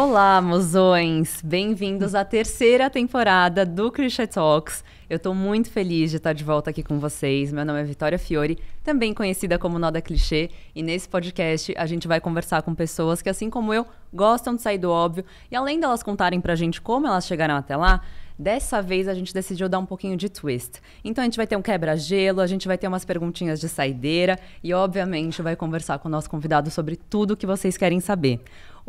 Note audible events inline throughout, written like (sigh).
Olá, mozões! Bem-vindos à terceira temporada do Christian Talks. Eu estou muito feliz de estar de volta aqui com vocês. Meu nome é Vitória Fiore, também conhecida como Noda Clichê, e nesse podcast a gente vai conversar com pessoas que, assim como eu, gostam de sair do óbvio e além delas contarem pra gente como elas chegaram até lá, Dessa vez a gente decidiu dar um pouquinho de twist. Então a gente vai ter um quebra-gelo, a gente vai ter umas perguntinhas de saideira e, obviamente, vai conversar com o nosso convidado sobre tudo que vocês querem saber.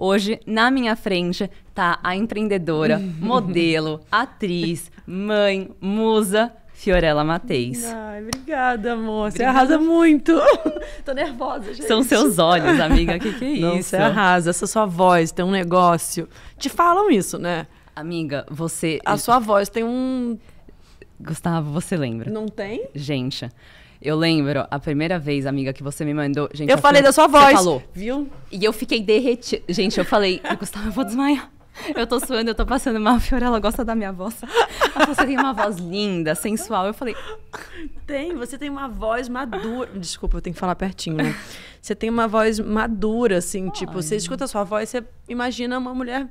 Hoje, na minha frente, tá a empreendedora, (laughs) modelo, atriz, mãe, musa, Fiorella Mateis. Ai, obrigada, amor. Você arrasa muito. (laughs) Tô nervosa, gente. São seus olhos, amiga. O que, que é Não, isso? Você arrasa. Essa sua voz tem um negócio. Te falam isso, né? Amiga, você. A sua voz tem um. Gustavo, você lembra? Não tem? Gente, eu lembro, a primeira vez, amiga, que você me mandou. Gente, eu falei da sua voz. Você falou. Viu? E eu fiquei derretida. Gente, eu falei, Gustavo, eu vou desmaiar. Eu tô suando, eu tô passando mal. Fiorella gosta da minha voz. Ela você tem uma voz linda, sensual. Eu falei. Tem, você tem uma voz madura. Desculpa, eu tenho que falar pertinho, né? Você tem uma voz madura, assim, Ai. tipo, você escuta a sua voz, você imagina uma mulher.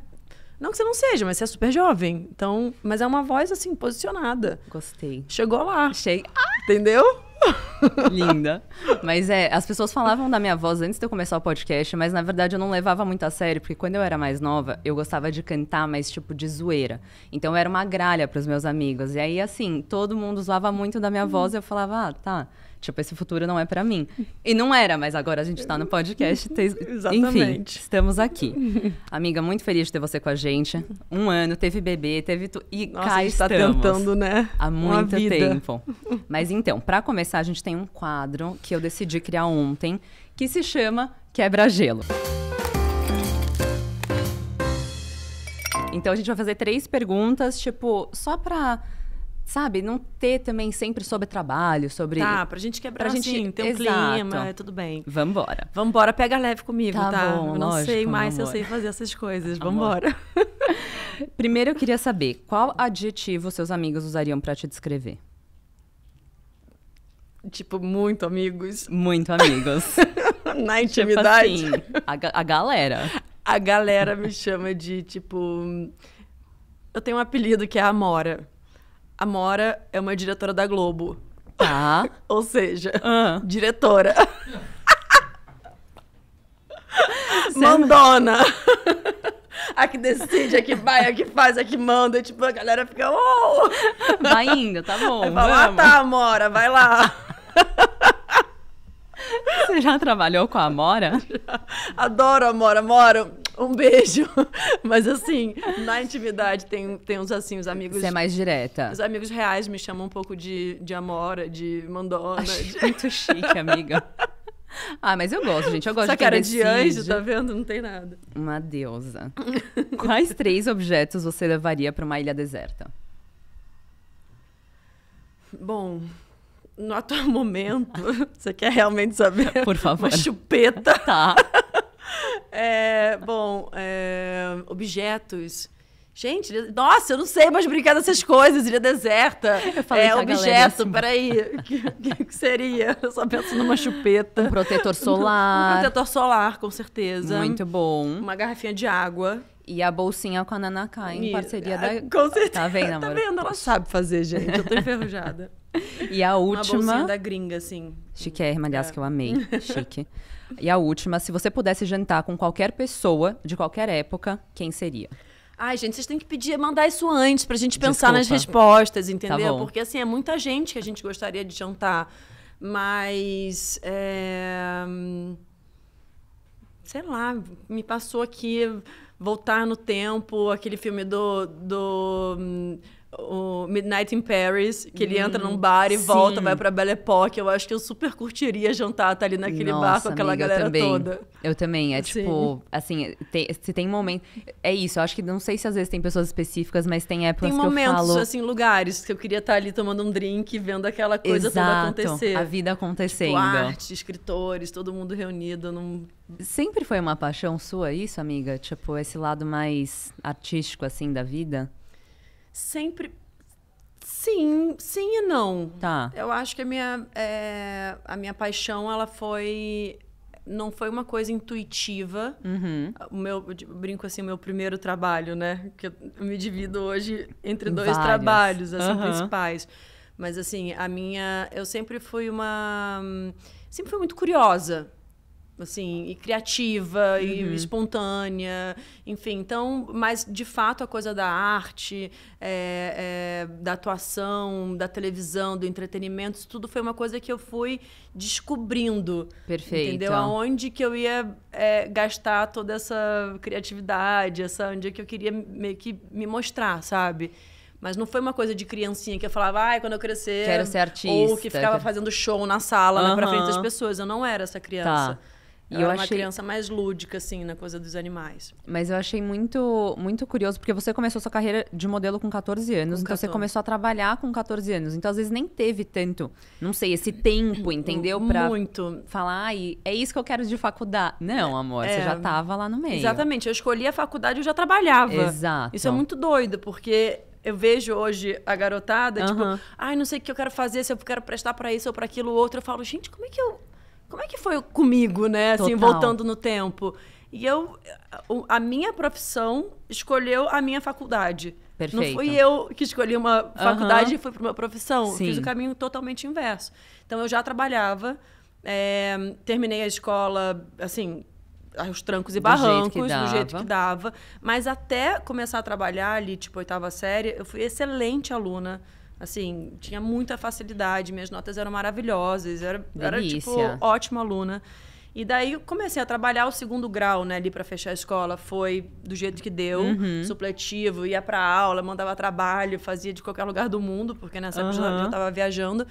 Não que você não seja, mas você é super jovem. Então, mas é uma voz, assim, posicionada. Gostei. Chegou lá. Achei. Ah! Entendeu? (laughs) Linda. Mas é, as pessoas falavam da minha voz antes de eu começar o podcast, mas na verdade eu não levava muito a sério, porque quando eu era mais nova, eu gostava de cantar, mas tipo de zoeira. Então eu era uma gralha para os meus amigos. E aí, assim, todo mundo zoava muito da minha hum. voz e eu falava, ah, tá. Tipo, esse futuro não é para mim. E não era, mas agora a gente tá no podcast. (laughs) Te... Enfim, estamos aqui. Amiga, muito feliz de ter você com a gente. Um ano, teve bebê, teve tu... e Nossa, cá a gente tá estamos. tá tentando, né? Há muito tempo. Mas então, para começar, a gente tem um quadro que eu decidi criar ontem, que se chama Quebra Gelo. Então a gente vai fazer três perguntas, tipo, só pra sabe, não ter também sempre sobre trabalho, sobre. Tá, pra gente quebrar pra gente... Assim, ter um Exato. clima, é, tudo bem. Vambora. Vambora, pega leve comigo, tá? tá? Bom, não lógico, sei mais se eu sei fazer essas coisas. Vambora. (laughs) Primeiro eu queria saber qual adjetivo seus amigos usariam para te descrever. Tipo, muito amigos. Muito (laughs) amigos. Na tipo intimidade. Tipo assim, a, a galera. A galera me chama de, tipo. Eu tenho um apelido que é Amora a Mora é uma diretora da Globo. Tá. (laughs) Ou seja, ah. diretora. Mandona. a que decide, a que vai, a que faz, a que manda. Tipo, a galera fica. Oh! Vai indo, tá bom. Aí fala, ah, tá, Mora, vai lá. (laughs) Você já trabalhou com a Amora? (laughs) Já. Adoro a Amora, Amora, um beijo. (laughs) Mas assim, na intimidade tem, tem uns assim, os amigos... Você é mais direta. Os amigos reais me chamam um pouco de, de Amora, de Mandona. De... Muito (laughs) chique, amiga. Ah, mas eu gosto, gente. Eu gosto Essa de cara de anjo, tá vendo? Não tem nada. Uma deusa. Quais três objetos você levaria para uma ilha deserta? Bom, no atual momento, (laughs) você quer realmente saber? Por favor. Uma chupeta. (laughs) Tá. (laughs) É, bom, é, objetos. Gente, nossa, eu não sei mais brincar dessas coisas, ilha deserta. Eu falei é, objeto, assim. peraí. O que, que, seria? Eu só penso numa chupeta. Um protetor solar. Um protetor solar, com certeza. Muito bom. Uma garrafinha de água. E a bolsinha com a Nanaká, em e, parceria a, da. Com certeza. Tá vendo, tá amor? Tá vendo? Ela sabe fazer, gente. Eu tô enferrujada. E a última. Uma bolsinha da gringa, assim. Chiquérrima, aliás, é. que eu amei. (laughs) Chique. E a última, se você pudesse jantar com qualquer pessoa, de qualquer época, quem seria? Ai, gente, vocês têm que pedir, mandar isso antes pra gente pensar Desculpa. nas respostas, tá entendeu? Tá Porque, assim, é muita gente que a gente gostaria de jantar. Mas. É... Sei lá, me passou aqui voltar no tempo, aquele filme do. do hum, o Midnight in Paris, que ele hum, entra num hum, bar e sim. volta, vai pra Belle Époque. Eu acho que eu super curtiria jantar, tá ali naquele Nossa, bar com aquela amiga, galera eu toda. Eu também, é tipo, assim, tem, se tem momento... É isso, eu acho que, não sei se às vezes tem pessoas específicas, mas tem épocas tem momentos, que eu falo... assim, lugares que eu queria estar tá ali tomando um drink, vendo aquela coisa Exato, toda acontecer. a vida tipo, acontecendo. Tipo, arte, escritores, todo mundo reunido num... Sempre foi uma paixão sua isso, amiga? Tipo, esse lado mais artístico, assim, da vida? Sempre. Sim, sim e não. Tá. Eu acho que a minha, é, a minha paixão, ela foi. Não foi uma coisa intuitiva. Uhum. O meu, brinco assim, o meu primeiro trabalho, né? Que eu me divido hoje entre dois Vários. trabalhos, assim, uhum. principais. Mas assim, a minha. Eu sempre fui uma. Sempre fui muito curiosa assim, e criativa, uhum. e espontânea, enfim. Então, mas de fato a coisa da arte, é, é, da atuação, da televisão, do entretenimento, isso tudo foi uma coisa que eu fui descobrindo. Perfeito. Entendeu? Aonde que eu ia é, gastar toda essa criatividade, essa onde é que eu queria meio que me mostrar, sabe? Mas não foi uma coisa de criancinha que eu falava, ai, ah, quando eu crescer. Quero ser artista. Ou que ficava quero... fazendo show na sala, uhum. pra frente das pessoas. Eu não era essa tá. criança. Tá. E eu, eu é era achei... uma criança mais lúdica, assim, na coisa dos animais. Mas eu achei muito, muito curioso, porque você começou sua carreira de modelo com 14 anos, com então você começou a trabalhar com 14 anos. Então, às vezes, nem teve tanto, não sei, esse tempo, entendeu? Pra muito. Falar, ai, é isso que eu quero de faculdade. Não, amor, é, você já tava lá no meio. Exatamente, eu escolhi a faculdade e eu já trabalhava. Exato. Isso é muito doido, porque eu vejo hoje a garotada, uhum. tipo, ai, ah, não sei o que eu quero fazer, se eu quero prestar para isso ou para aquilo outro. Eu falo, gente, como é que eu como é que foi comigo, né? Assim, voltando no tempo. E eu, a minha profissão escolheu a minha faculdade. Perfeito. Não fui eu que escolhi uma faculdade uhum. e fui para uma profissão. Sim. Fiz o caminho totalmente inverso. Então eu já trabalhava, é, terminei a escola, assim, aos trancos e do barrancos, jeito do jeito que dava. Mas até começar a trabalhar ali, tipo, oitava série, eu fui excelente aluna. Assim, tinha muita facilidade, minhas notas eram maravilhosas, era, era tipo, ótima aluna. E daí eu comecei a trabalhar o segundo grau, né, ali para fechar a escola. Foi do jeito que deu, uhum. supletivo, ia para aula, mandava trabalho, fazia de qualquer lugar do mundo, porque nessa uhum. época eu já, tava viajando.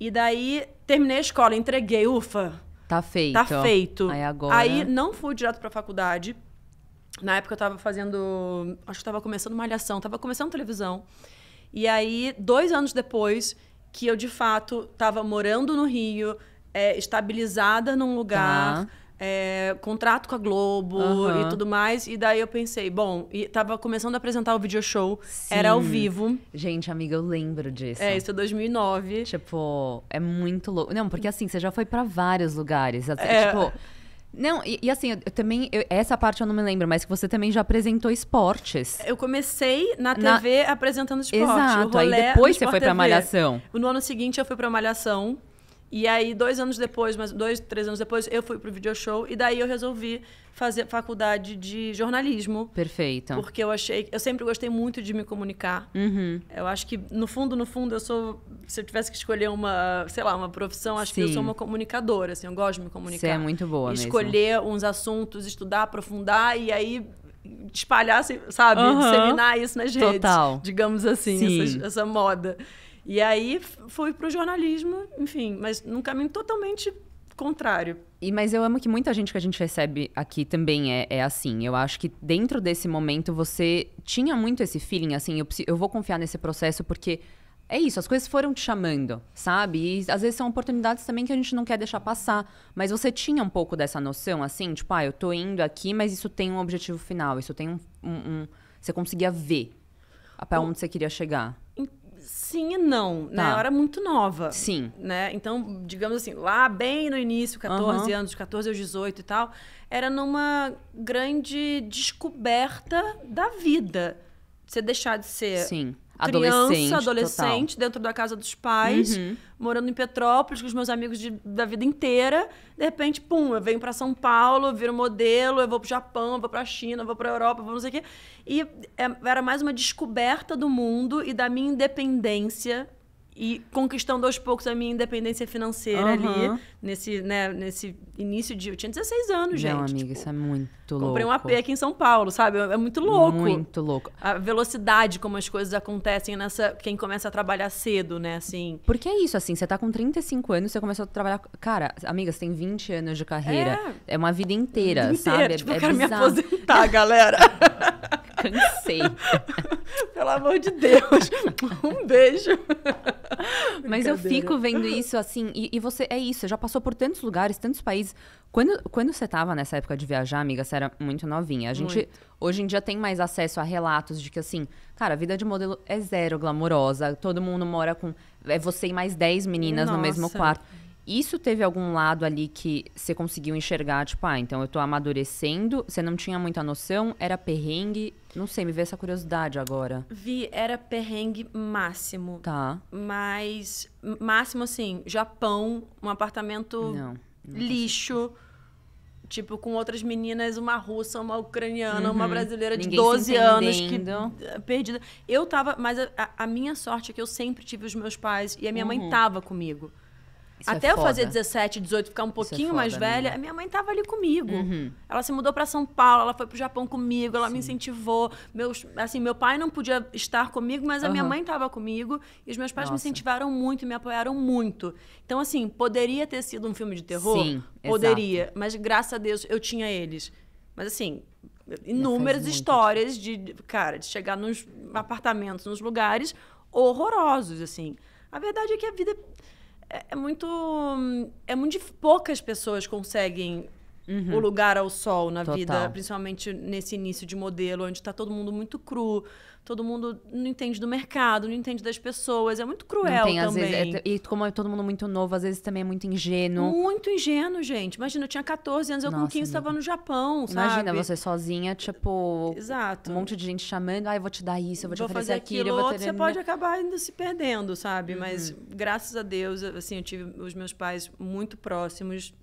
E daí terminei a escola, entreguei, ufa. Tá feito. Tá feito. Aí agora. Aí não fui direto para faculdade. Na época eu tava fazendo, acho que tava começando uma malhação, tava começando televisão. E aí, dois anos depois, que eu de fato estava morando no Rio, é, estabilizada num lugar. Tá. É, contrato com a Globo uhum. e tudo mais. E daí eu pensei, bom, e tava começando a apresentar o video show, Sim. era ao vivo. Gente, amiga, eu lembro disso. É, isso é 2009. Tipo, é muito louco. Não, porque assim, você já foi para vários lugares. Assim, é... Tipo não, e, e assim, eu, eu também. Eu, essa parte eu não me lembro, mas que você também já apresentou esportes. Eu comecei na TV na... apresentando esportes. Exato, aí depois você foi TV. pra Malhação. No ano seguinte eu fui pra Malhação. E aí, dois anos depois, mas dois, três anos depois, eu fui pro video show e daí eu resolvi fazer faculdade de jornalismo. Perfeito. Porque eu achei. Eu sempre gostei muito de me comunicar. Uhum. Eu acho que, no fundo, no fundo, eu sou. Se eu tivesse que escolher uma, sei lá, uma profissão, acho Sim. que eu sou uma comunicadora, assim, eu gosto de me comunicar. Você é muito boa. E escolher mesmo. uns assuntos, estudar, aprofundar e aí espalhar, sabe, uhum. disseminar isso nas redes. Total. Digamos assim, essa, essa moda. E aí fui para o jornalismo, enfim, mas num caminho totalmente contrário. E mas eu amo que muita gente que a gente recebe aqui também é, é assim. Eu acho que dentro desse momento você tinha muito esse feeling, assim, eu, eu vou confiar nesse processo porque é isso, as coisas foram te chamando, sabe? E às vezes são oportunidades também que a gente não quer deixar passar. Mas você tinha um pouco dessa noção, assim, tipo, ah, eu tô indo aqui, mas isso tem um objetivo final, isso tem um. um, um... você conseguia ver para hum. onde você queria chegar. Então, sim e não. Né? Tá. Né? Eu era muito nova. Sim. Né? Então, digamos assim, lá bem no início, 14 uhum. anos, 14 aos 18 e tal, era numa grande descoberta da vida. Você deixar de ser sim adolescente, criança, adolescente, total. dentro da casa dos pais, uhum. morando em Petrópolis com os meus amigos de, da vida inteira. De repente, pum, eu venho para São Paulo, eu viro modelo, eu vou pro Japão, eu vou pra China, eu vou pra Europa, vou não sei o quê. E é, era mais uma descoberta do mundo e da minha independência e conquistando aos poucos a minha independência financeira uhum. ali, nesse, né, nesse início de... Eu tinha 16 anos, gente. Não, amiga, tipo, isso é tipo, muito louco. Comprei um AP aqui em São Paulo, sabe? É muito louco. Muito louco. A velocidade como as coisas acontecem nessa... Quem começa a trabalhar cedo, né, assim... Porque é isso, assim, você tá com 35 anos, você começou a trabalhar... Cara, amiga, você tem 20 anos de carreira. É, é uma vida inteira, vida sabe? Tipo, é, eu quero me aposentar, galera. (laughs) Cansei. (laughs) Pelo amor de Deus. (laughs) Um beijo. Mas eu fico vendo isso assim, e, e, você, é isso, você já passou por tantos lugares, tantos países. Quando, quando você tava nessa época de viajar, amiga, você era muito novinha. A gente, muito. hoje em dia, tem mais acesso a relatos de que, assim, cara, a vida de modelo é zero glamourosa, todo mundo mora com. É você e mais 10 meninas Nossa. no mesmo quarto. Isso teve algum lado ali que você conseguiu enxergar, tipo, ah, então eu tô amadurecendo, você não tinha muita noção, era perrengue, não sei, me vê essa curiosidade agora. Vi, era perrengue máximo. Tá. Mas, máximo assim, Japão, um apartamento não, não lixo, tipo, com outras meninas, uma russa, uma ucraniana, uhum. uma brasileira de Ninguém 12 anos, que eh, perdida. Eu tava, mas a, a, minha sorte é que eu sempre tive os meus pais e a minha uhum. mãe tava comigo. Isso é Até é eu fazer 17, 18, ficar um é pouquinho é foda, mais velha, né? minha mãe tava ali comigo. Uhum. Ela se mudou para São Paulo, ela foi pro Japão comigo, ela Sim. me incentivou. Meus, assim, meu pai não podia estar comigo, mas a minha mãe tava comigo. E os meus pais Nossa. me incentivaram muito e me apoiaram muito. Então, assim, poderia ter sido um filme de terror? Sim, poderia. Exato. Mas graças a Deus eu tinha eles. Mas assim, inúmeras histórias de, cara, de chegar nos apartamentos, nos lugares horrorosos, assim. A verdade é que a vida é, é muito. Hum, é muito poucas pessoas conseguem uhum. o lugar ao sol na Total. vida, principalmente nesse início de modelo, onde está todo mundo muito cru, todo mundo não entende do mercado, não entende das pessoas. É muito cruel tem, também. Vezes, é, e como é todo mundo muito novo, às vezes também é muito ingênuo. Muito ingênuo, gente. Imagina, eu tinha 14 anos, eu Nossa, com 15 estava no Japão, sabe? Imagina você sozinha, tipo, Exato. um monte de gente chamando, ah, eu vou te dar isso, eu vou te vou fazer aquilo, aquilo, eu vou ter... Você pode acabar ainda se perdendo, sabe? Uhum. Mas graças a Deus, assim, eu tive os meus pais muito próximos.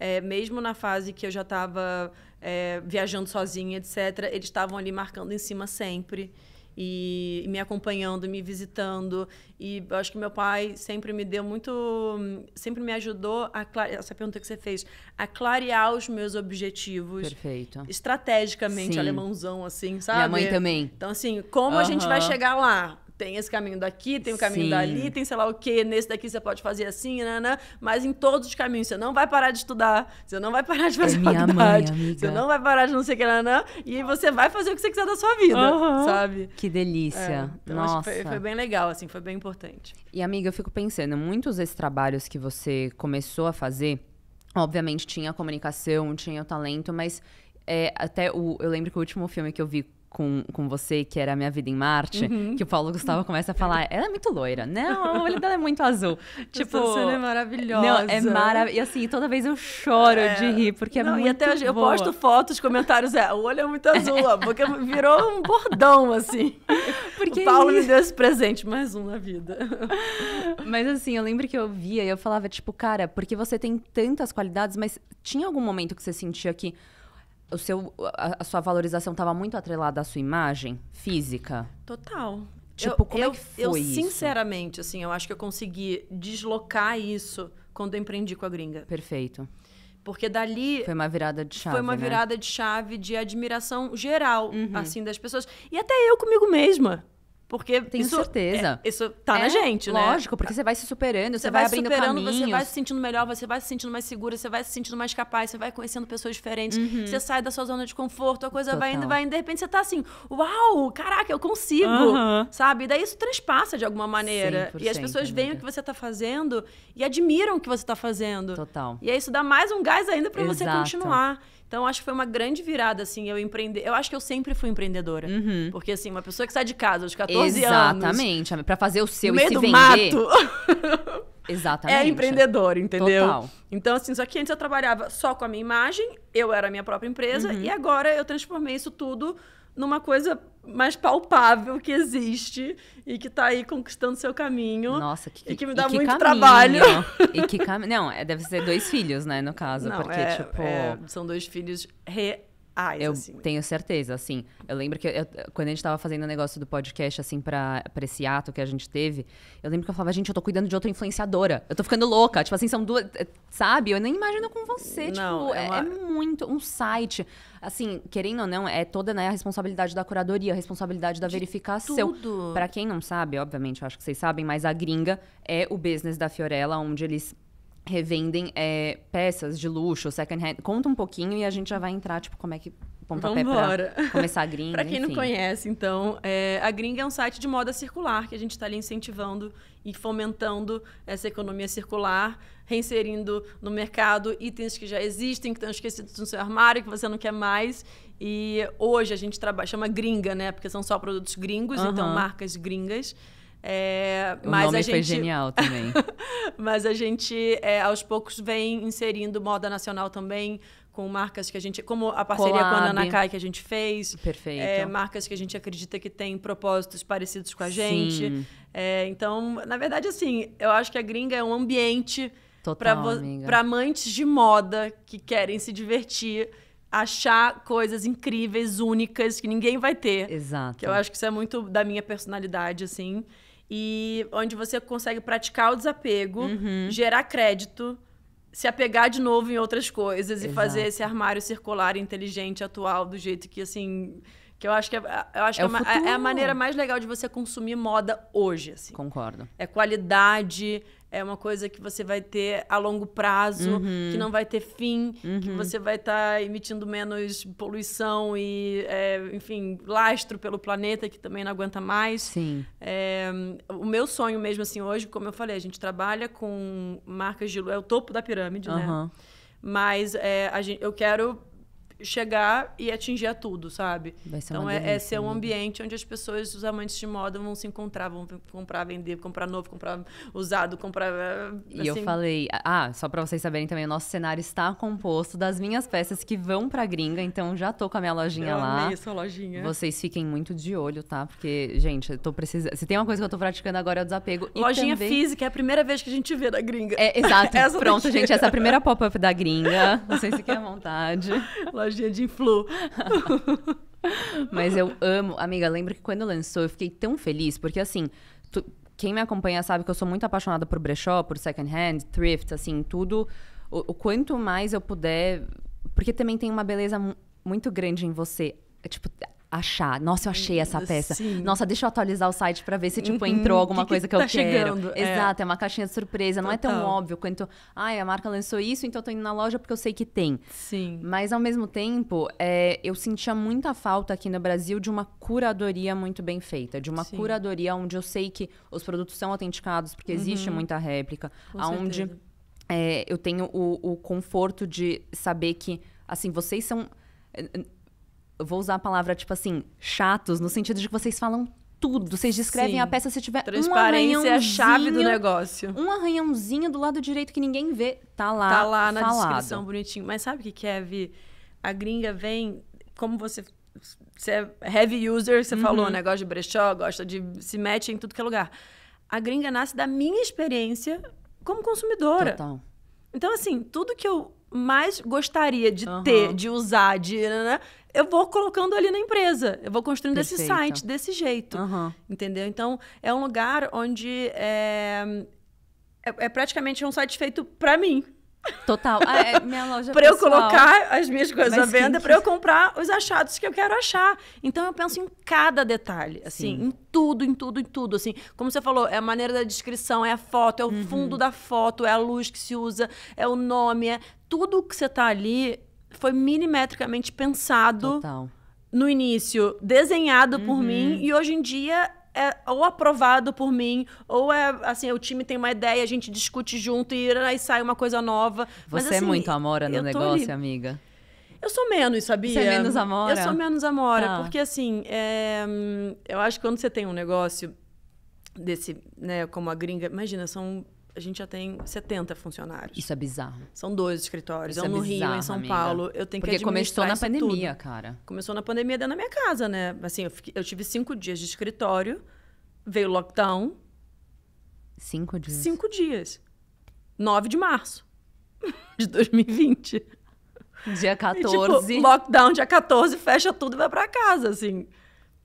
É, mesmo na fase que eu já estava é, viajando sozinha, etc., eles estavam ali marcando em cima sempre e, me acompanhando, me visitando. E eu acho que meu pai sempre me deu muito. sempre me ajudou a Essa pergunta que você fez, a clarear os meus objetivos. Perfeito. Estrategicamente, Sim. alemãozão, assim, sabe? Minha mãe também. Então, assim, como uhum. a gente vai chegar lá? tem esse caminho daqui, tem o caminho Sim. dali, tem sei lá o que nesse daqui você pode fazer assim, nanã, mas em todos os caminhos você não vai parar de estudar, você não vai parar de é fazer é faculdade, mãe, você não vai parar de não sei o que, nanã, e você vai fazer o que você quiser da sua vida, uhum. sabe? Que delícia. É, então Nossa. Foi, foi, bem legal, assim, foi bem importante. E amiga, eu fico pensando, muitos desses trabalhos que você começou a fazer, obviamente tinha a comunicação, tinha o talento, mas é, até o, eu lembro que o último filme que eu vi com, com você, que era a Minha Vida em Marte, uhum. que o Paulo Gustavo começa a falar, ela é muito loira. Não, o olho dela é muito azul. tipo, você é maravilhosa. Não, é maravilhosa. E assim, toda vez eu choro é. de rir, porque é não, é muito e até boa. Eu posto fotos, comentários, é, o olho é muito azul, a boca virou um bordão, assim. (laughs) Porque o Paulo é me deu esse presente, mais um na vida. (laughs) Mas assim, eu lembro que eu via e eu falava, tipo, cara, porque você tem tantas qualidades, mas tinha algum momento que você sentia que o seu, a, a sua valorização estava muito atrelada à sua imagem física? Total. Tipo, eu, como é eu, é que foi eu, isso? Sinceramente, assim, eu acho que eu consegui deslocar isso quando eu empreendi com a gringa. Perfeito. Porque dali. Foi uma virada de chave. Foi uma né? virada de chave de admiração geral, uhum. assim, das pessoas. E até eu comigo mesma. Porque Tenho isso, certeza. É, isso tá é, na gente, né? Lógico, porque você vai se superando, você, você vai, vai abrindo superando, caminhos. Você vai se sentindo melhor, você vai se sentindo mais segura, você vai se sentindo mais capaz, você vai conhecendo pessoas diferentes, uhum. você sai da sua zona de conforto, a coisa Total. vai indo, vai indo, de repente você tá assim, uau, caraca, eu consigo, uhum. sabe? E daí isso transpassa de alguma maneira. E as pessoas amiga. veem o que você tá fazendo e admiram o que você tá fazendo. Total. E aí isso dá mais um gás ainda para você continuar. Então, acho que foi uma grande virada, assim, eu empreender. Eu acho que eu sempre fui empreendedora. Uhum. Porque, assim, uma pessoa que sai de casa aos 14 Exatamente. anos. Exatamente. Pra fazer o seu no e se do vender. Mato. (laughs) Exatamente. É empreendedor, entendeu? Total. Então, assim, só que antes eu trabalhava só com a minha imagem, eu era a minha própria empresa, uhum. e agora eu transformei isso tudo numa coisa mais palpável que existe e que está aí conquistando seu caminho. Nossa, que, e que me dá que muito caminho, trabalho. E que caminho. Não, é, deve ser dois filhos, né, no caso. Não, porque, é, tipo. É, são dois filhos reais eu assim. tenho certeza, assim. Eu lembro que eu, quando a gente estava fazendo o negócio do podcast, assim, pra, pra esse ato que a gente teve, eu lembro que eu falava, gente, eu tô cuidando de outra influenciadora. Eu tô ficando louca. Tipo assim, são duas. Eh, sabe? Eu nem imagino com você. Não, tipo, é, é, uma... é, muito. Um site. Assim, querendo ou não, é toda né, a responsabilidade da curadoria, a responsabilidade da de verificação. Tudo. Pra quem não sabe, obviamente, eu acho que vocês sabem, mas a gringa é o business da Fiorella, onde eles revendem é, peças de luxo, second hand. Conta um pouquinho e a gente já vai entrar, tipo, como é que pontapé para começar a gringa. (laughs) para quem enfim. não conhece, então, é, a gringa é um site de moda circular que a gente está ali incentivando e fomentando essa economia circular, reinserindo no mercado itens que já existem, que estão esquecidos no seu armário, que você não quer mais. E hoje a gente trabalha, chama gringa, né? Porque são só produtos gringos, uhum. então marcas gringas. É, o mas nome a gente... foi genial também. (laughs) mas a gente, é, aos poucos, vem inserindo moda nacional também com marcas que a gente... Como a parceria Colab. com a Nanakai que a gente fez. Perfeito. É, marcas que a gente acredita que tem propósitos parecidos com a gente. É, então, na verdade, assim, eu acho que a gringa é um ambiente para amantes de moda que querem se divertir achar coisas incríveis, únicas, que ninguém vai ter. Exato. Que eu acho que isso é muito da minha personalidade, assim e onde você consegue praticar o desapego, uhum. gerar crédito, se apegar de novo em outras coisas Exato. e fazer esse armário circular inteligente atual do jeito que assim que eu acho que é, eu acho é, que é, é, é, a maneira mais legal de você consumir moda hoje assim. concordo é qualidade é uma coisa que você vai ter a longo prazo, uhum. que não vai ter fim, uhum. que você vai estar tá emitindo menos poluição e, é, enfim, lastro pelo planeta, que também não aguenta mais. Sim. É, o meu sonho mesmo, assim, hoje, como eu falei, a gente trabalha com marcas de... É o topo da pirâmide, uhum. né? Mas é, gente, eu quero chegar e atingir a tudo, sabe? então é, é, ser um né? ambiente onde as pessoas, os amantes de moda vão se encontrar, vão comprar, vender, comprar novo, comprar usado, comprar. Assim. E eu assim. falei, ah, ah só para vocês saberem também, o nosso cenário está composto das minhas peças que vão para gringa, então já tô com a minha lojinha eu lá. Amei a sua lojinha. Vocês fiquem muito de olho, tá? Porque, gente, eu tô precisando. Se tem uma coisa que eu tô praticando agora é o desapego. Lojinha também... física é a primeira vez que a gente vê da gringa. É, exato. (laughs) Pronto, gente, essa é a primeira pop-up da gringa. não se fiquem à vontade. (laughs) lojinha de influ. (laughs) Mas eu amo. Amiga, lembro que quando lançou, eu fiquei tão feliz, porque assim, tu... quem me acompanha sabe que eu sou muito apaixonada por brechó, por second hand, thrift, assim, tudo. O, o quanto mais eu puder. Porque também tem uma beleza muito grande em você. É, tipo, achar. Nossa, eu achei essa hum, peça. Sim. Nossa, deixa eu atualizar o site para ver se, tipo, uhum. entrou alguma que coisa que, que tá eu quero. Chegando, é. Exato, é. é uma caixinha de surpresa. Total. Não é tão óbvio quanto, ai, a marca lançou isso, então eu tô indo na loja porque eu sei que tem. Sim. Mas, ao mesmo tempo, é, eu sentia muita falta aqui no Brasil de uma curadoria muito bem feita. De uma Sim. curadoria onde eu sei que os produtos são autenticados, porque uhum. existe muita réplica. Com onde é, eu tenho o, o conforto de saber que, assim, vocês são vou usar a palavra, tipo assim, chatos, no sentido de que vocês falam tudo. Vocês descrevem Sim. a peça se tiver Transparência um é a chave do negócio. Um arranhãozinho do lado direito que ninguém vê, tá lá. Tá lá na falado. descrição bonitinho. Mas sabe o que, Kev? É, a gringa vem, como você. Você é heavy user, você uhum. falou, né? Gosta de brechó, gosta de. se mete em tudo que é lugar. A gringa nasce da minha experiência como consumidora. Total. Então, assim, tudo que eu mais gostaria de uhum. ter, de usar, de. Né, né eu vou colocando ali na empresa. Eu vou construindo Perfeito. esse site desse jeito. Uhum. Entendeu? Então, é um lugar onde é, é, é praticamente um site feito para mim. Total. Ah, é minha loja (laughs) Para eu colocar as minhas coisas à venda, para eu comprar os achados que eu quero achar. Então eu penso em cada detalhe, assim, Sim. em tudo, em tudo, em tudo, assim. Como você falou, é a maneira da descrição, é a foto, é o uhum. fundo da foto, é a luz que se usa, é o nome, é tudo que você tá ali foi milimetricamente pensado Total. no início, desenhado uhum. por mim, e hoje em dia é ou aprovado por mim, ou é assim, o time tem uma ideia, a gente discute junto e aí sai uma coisa nova. Você Mas, é assim, é muito amora no negócio, ali. amiga? Eu sou menos, sabia? Você é menos amora? Eu sou menos amora, ah. porque assim, é... eu acho que quando você tem um negócio desse, né, como a gringa, imagina, são a gente já tem 70 funcionários. Isso é bizarro. São dois escritórios, Isso é um é no bizarro, Rio, é em São amiga. Paulo. Eu tenho Porque que começou na pandemia, tudo. cara. Começou na pandemia dentro da minha casa, né? Assim, eu, fiquei, eu tive cinco dias de escritório, veio lockdown. Cinco dias? Cinco dias. 9 de março (laughs) de 2020. Dia 14. E, tipo, lockdown, dia 14, fecha tudo e vai pra casa, assim.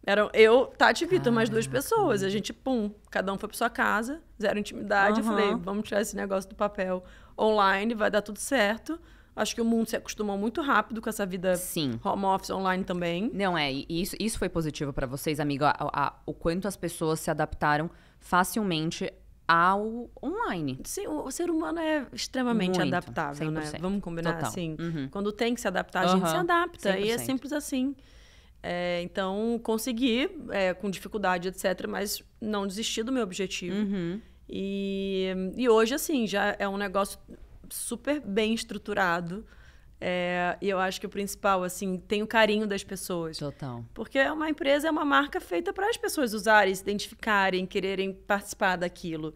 Eram eu, Tati e Vitor, mais duas pessoas. A gente, pum, cada um foi pra sua casa, zero intimidade. Uhum. Eu falei, vamos tirar esse negócio do papel online, vai dar tudo certo. Acho que o mundo se acostumou muito rápido com essa vida Sim. home office online também. Não é, e isso, isso foi positivo para vocês, amiga, a, a, o quanto as pessoas se adaptaram facilmente ao online. Sim, o ser humano é extremamente muito, adaptável, 100%. né? Vamos combinar Total. assim. Uhum. Quando tem que se adaptar, a gente uhum. se adapta. 100%. E é simples assim. É, então, consegui, é, com dificuldade, etc., mas não desisti do meu objetivo. Uhum. E, e hoje, assim, já é um negócio super bem estruturado. É, e eu acho que o principal, assim, tem o carinho das pessoas. Total. Porque é uma empresa é uma marca feita para as pessoas usarem, se identificarem, quererem participar daquilo,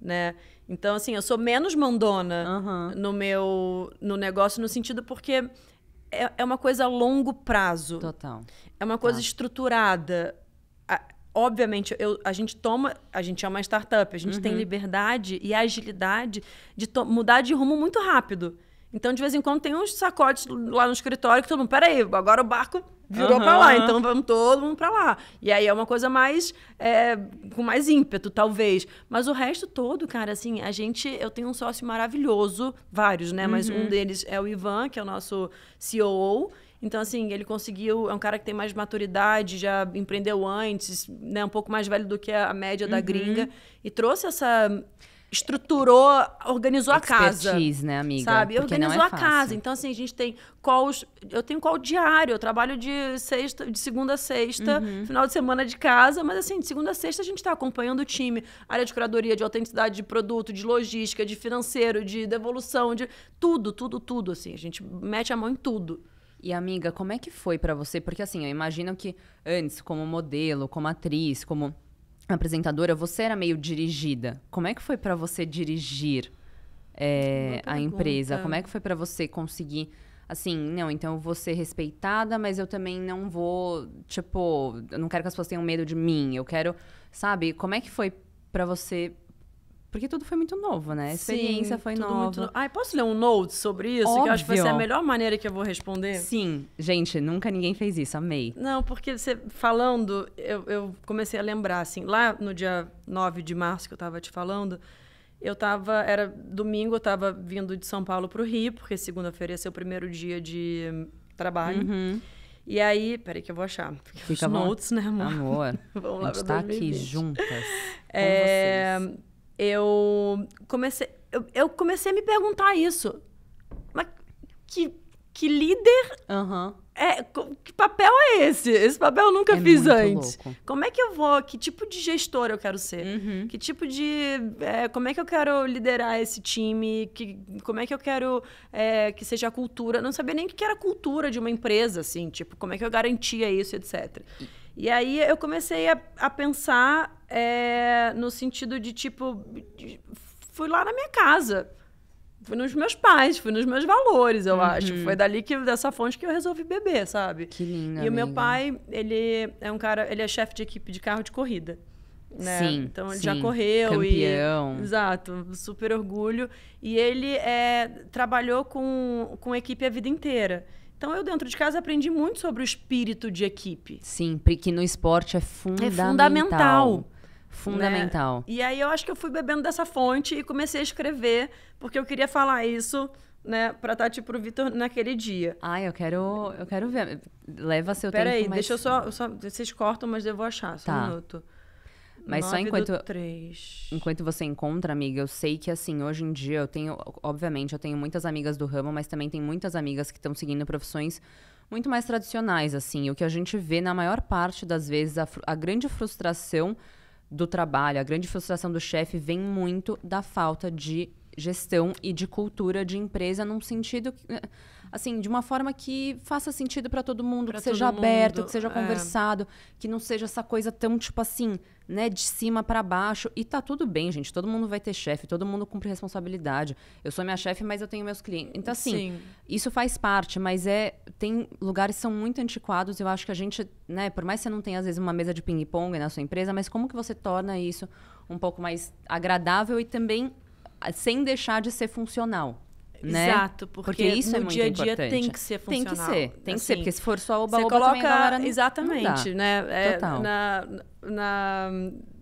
né? Então, assim, eu sou menos mandona uhum. no meu no negócio, no sentido porque é, é uma coisa a longo prazo. Total. É uma coisa tá. estruturada. A, obviamente, eu, a gente toma. A gente é uma startup, a gente uhum. tem liberdade e agilidade de mudar de rumo muito rápido. Então, de vez em quando, tem uns sacotes lá no escritório que todo mundo, peraí, agora o barco virou uhum. para lá, então vamos todo mundo para lá. E aí é uma coisa mais é, com mais ímpeto, talvez. Mas o resto todo, cara, assim, a gente, eu tenho um sócio maravilhoso, vários, né? Uhum. Mas um uhum. deles é o Ivan, que é o nosso CEO. Então, assim, ele conseguiu. É um cara que tem mais maturidade, já empreendeu antes, né? Um pouco mais velho do que a média uhum. da gringa. E trouxe essa estruturou, organizou Expertise, a casa. né, amiga? Sabe? Porque é organizou é a fácil. casa. Então, assim, a gente tem calls. Eu tenho call diário, eu trabalho de sexta, de segunda a sexta, uhum. final de semana de casa, mas assim, de segunda a sexta a gente está acompanhando o time, área de curadoria, de autenticidade de produto, de logística, de financeiro, de devolução, de tudo, tudo, tudo. Assim, a gente mete a mão em tudo. E amiga, como é que foi para você? Porque assim, eu imagino que antes, como modelo, como atriz, como apresentadora, você era meio dirigida. Como é que foi para você dirigir é, a empresa? Como é que foi para você conseguir assim, não, então eu vou ser respeitada, mas eu também não vou, tipo, eu não quero que as pessoas tenham medo de mim. Eu quero, sabe, como é que foi para você porque tudo foi muito novo, né? A experiência Sim, foi nova. Muito... Ai, posso ler um note sobre isso? Óbvio. Que eu acho que vai ser a melhor maneira que eu vou responder. Sim. Gente, nunca ninguém fez isso. Amei. Não, porque você falando, eu, eu comecei a lembrar, assim, lá no dia 9 de março que eu tava te falando, eu tava. Era domingo, eu tava vindo de São Paulo pro Rio, porque segunda-feira ia ser o primeiro dia de trabalho. Uhum. E aí, peraí que eu vou achar. Fica Os bom. notes, né, amor? Amor. (laughs) Vamos lá a gente tá 2020. aqui juntas. é... Vocês eu comecei, eu, eu, comecei a me perguntar isso. Mas que, que líder? Uhum. É, que papel é esse? Esse papel eu nunca é fiz antes. Louco. Como é que eu vou? Que tipo de gestor eu quero ser? Uhum. Que tipo de. É, como é que eu quero liderar esse time? Que, como é que eu quero é, que seja a cultura? não sabia nem o que era a cultura de uma empresa, assim, tipo, como é que eu garantia isso, etc. E aí eu comecei a, a pensar é, no sentido de tipo. fui lá na minha casa. Fui nos meus pais, fui nos meus valores, eu uhum. acho. Foi dali que, dessa fonte que eu resolvi beber, sabe? Que linda, E o meu pai, ele é um cara, ele é chefe de equipe de carro de corrida. Né? Sim. Então ele sim. já correu Campeão. e. Exato, super orgulho. E ele é, trabalhou com, com equipe a vida inteira. Então eu dentro de casa aprendi muito sobre o espírito de equipe. Sim, porque no esporte é fundamental. É fundamental. Fundamental. Né? E aí eu acho que eu fui bebendo dessa fonte e comecei a escrever, porque eu queria falar isso né, pra Tati e pro Vitor naquele dia. Ai, eu quero, eu quero ver. Leva seu Pera tempo. Peraí, deixa eu só, só. Vocês cortam, mas eu vou achar. Só tá. um minuto. Mas só enquanto. Enquanto você encontra, amiga, eu sei que assim, hoje em dia eu tenho. Obviamente, eu tenho muitas amigas do ramo, mas também tem muitas amigas que estão seguindo profissões muito mais tradicionais, assim. O que a gente vê na maior parte das vezes, a, a grande frustração do trabalho, a grande frustração do chefe vem muito da falta de gestão e de cultura de empresa num sentido que assim, de uma forma que faça sentido para todo mundo, pra que seja aberto, que seja é. conversado, que não seja essa coisa tão tipo assim, né, de cima para baixo. E tá tudo bem, gente. Todo mundo vai ter chefe, todo mundo cumpre responsabilidade. Eu sou minha chefe, mas eu tenho meus clientes. Então assim, Sim. isso faz parte, mas é tem lugares que são muito antiquados, eu acho que a gente, né, por mais que você não tenha às vezes uma mesa de ping-pong na sua empresa, mas como que você torna isso um pouco mais agradável e também ah, sem deixar de ser funcional né? Exato, porque, porque isso é muito dia a dia importante. tem que ser funcional. Tem que ser, tem assim, que ser, porque se for só o você coloca exatamente, não né? É, Total. na, na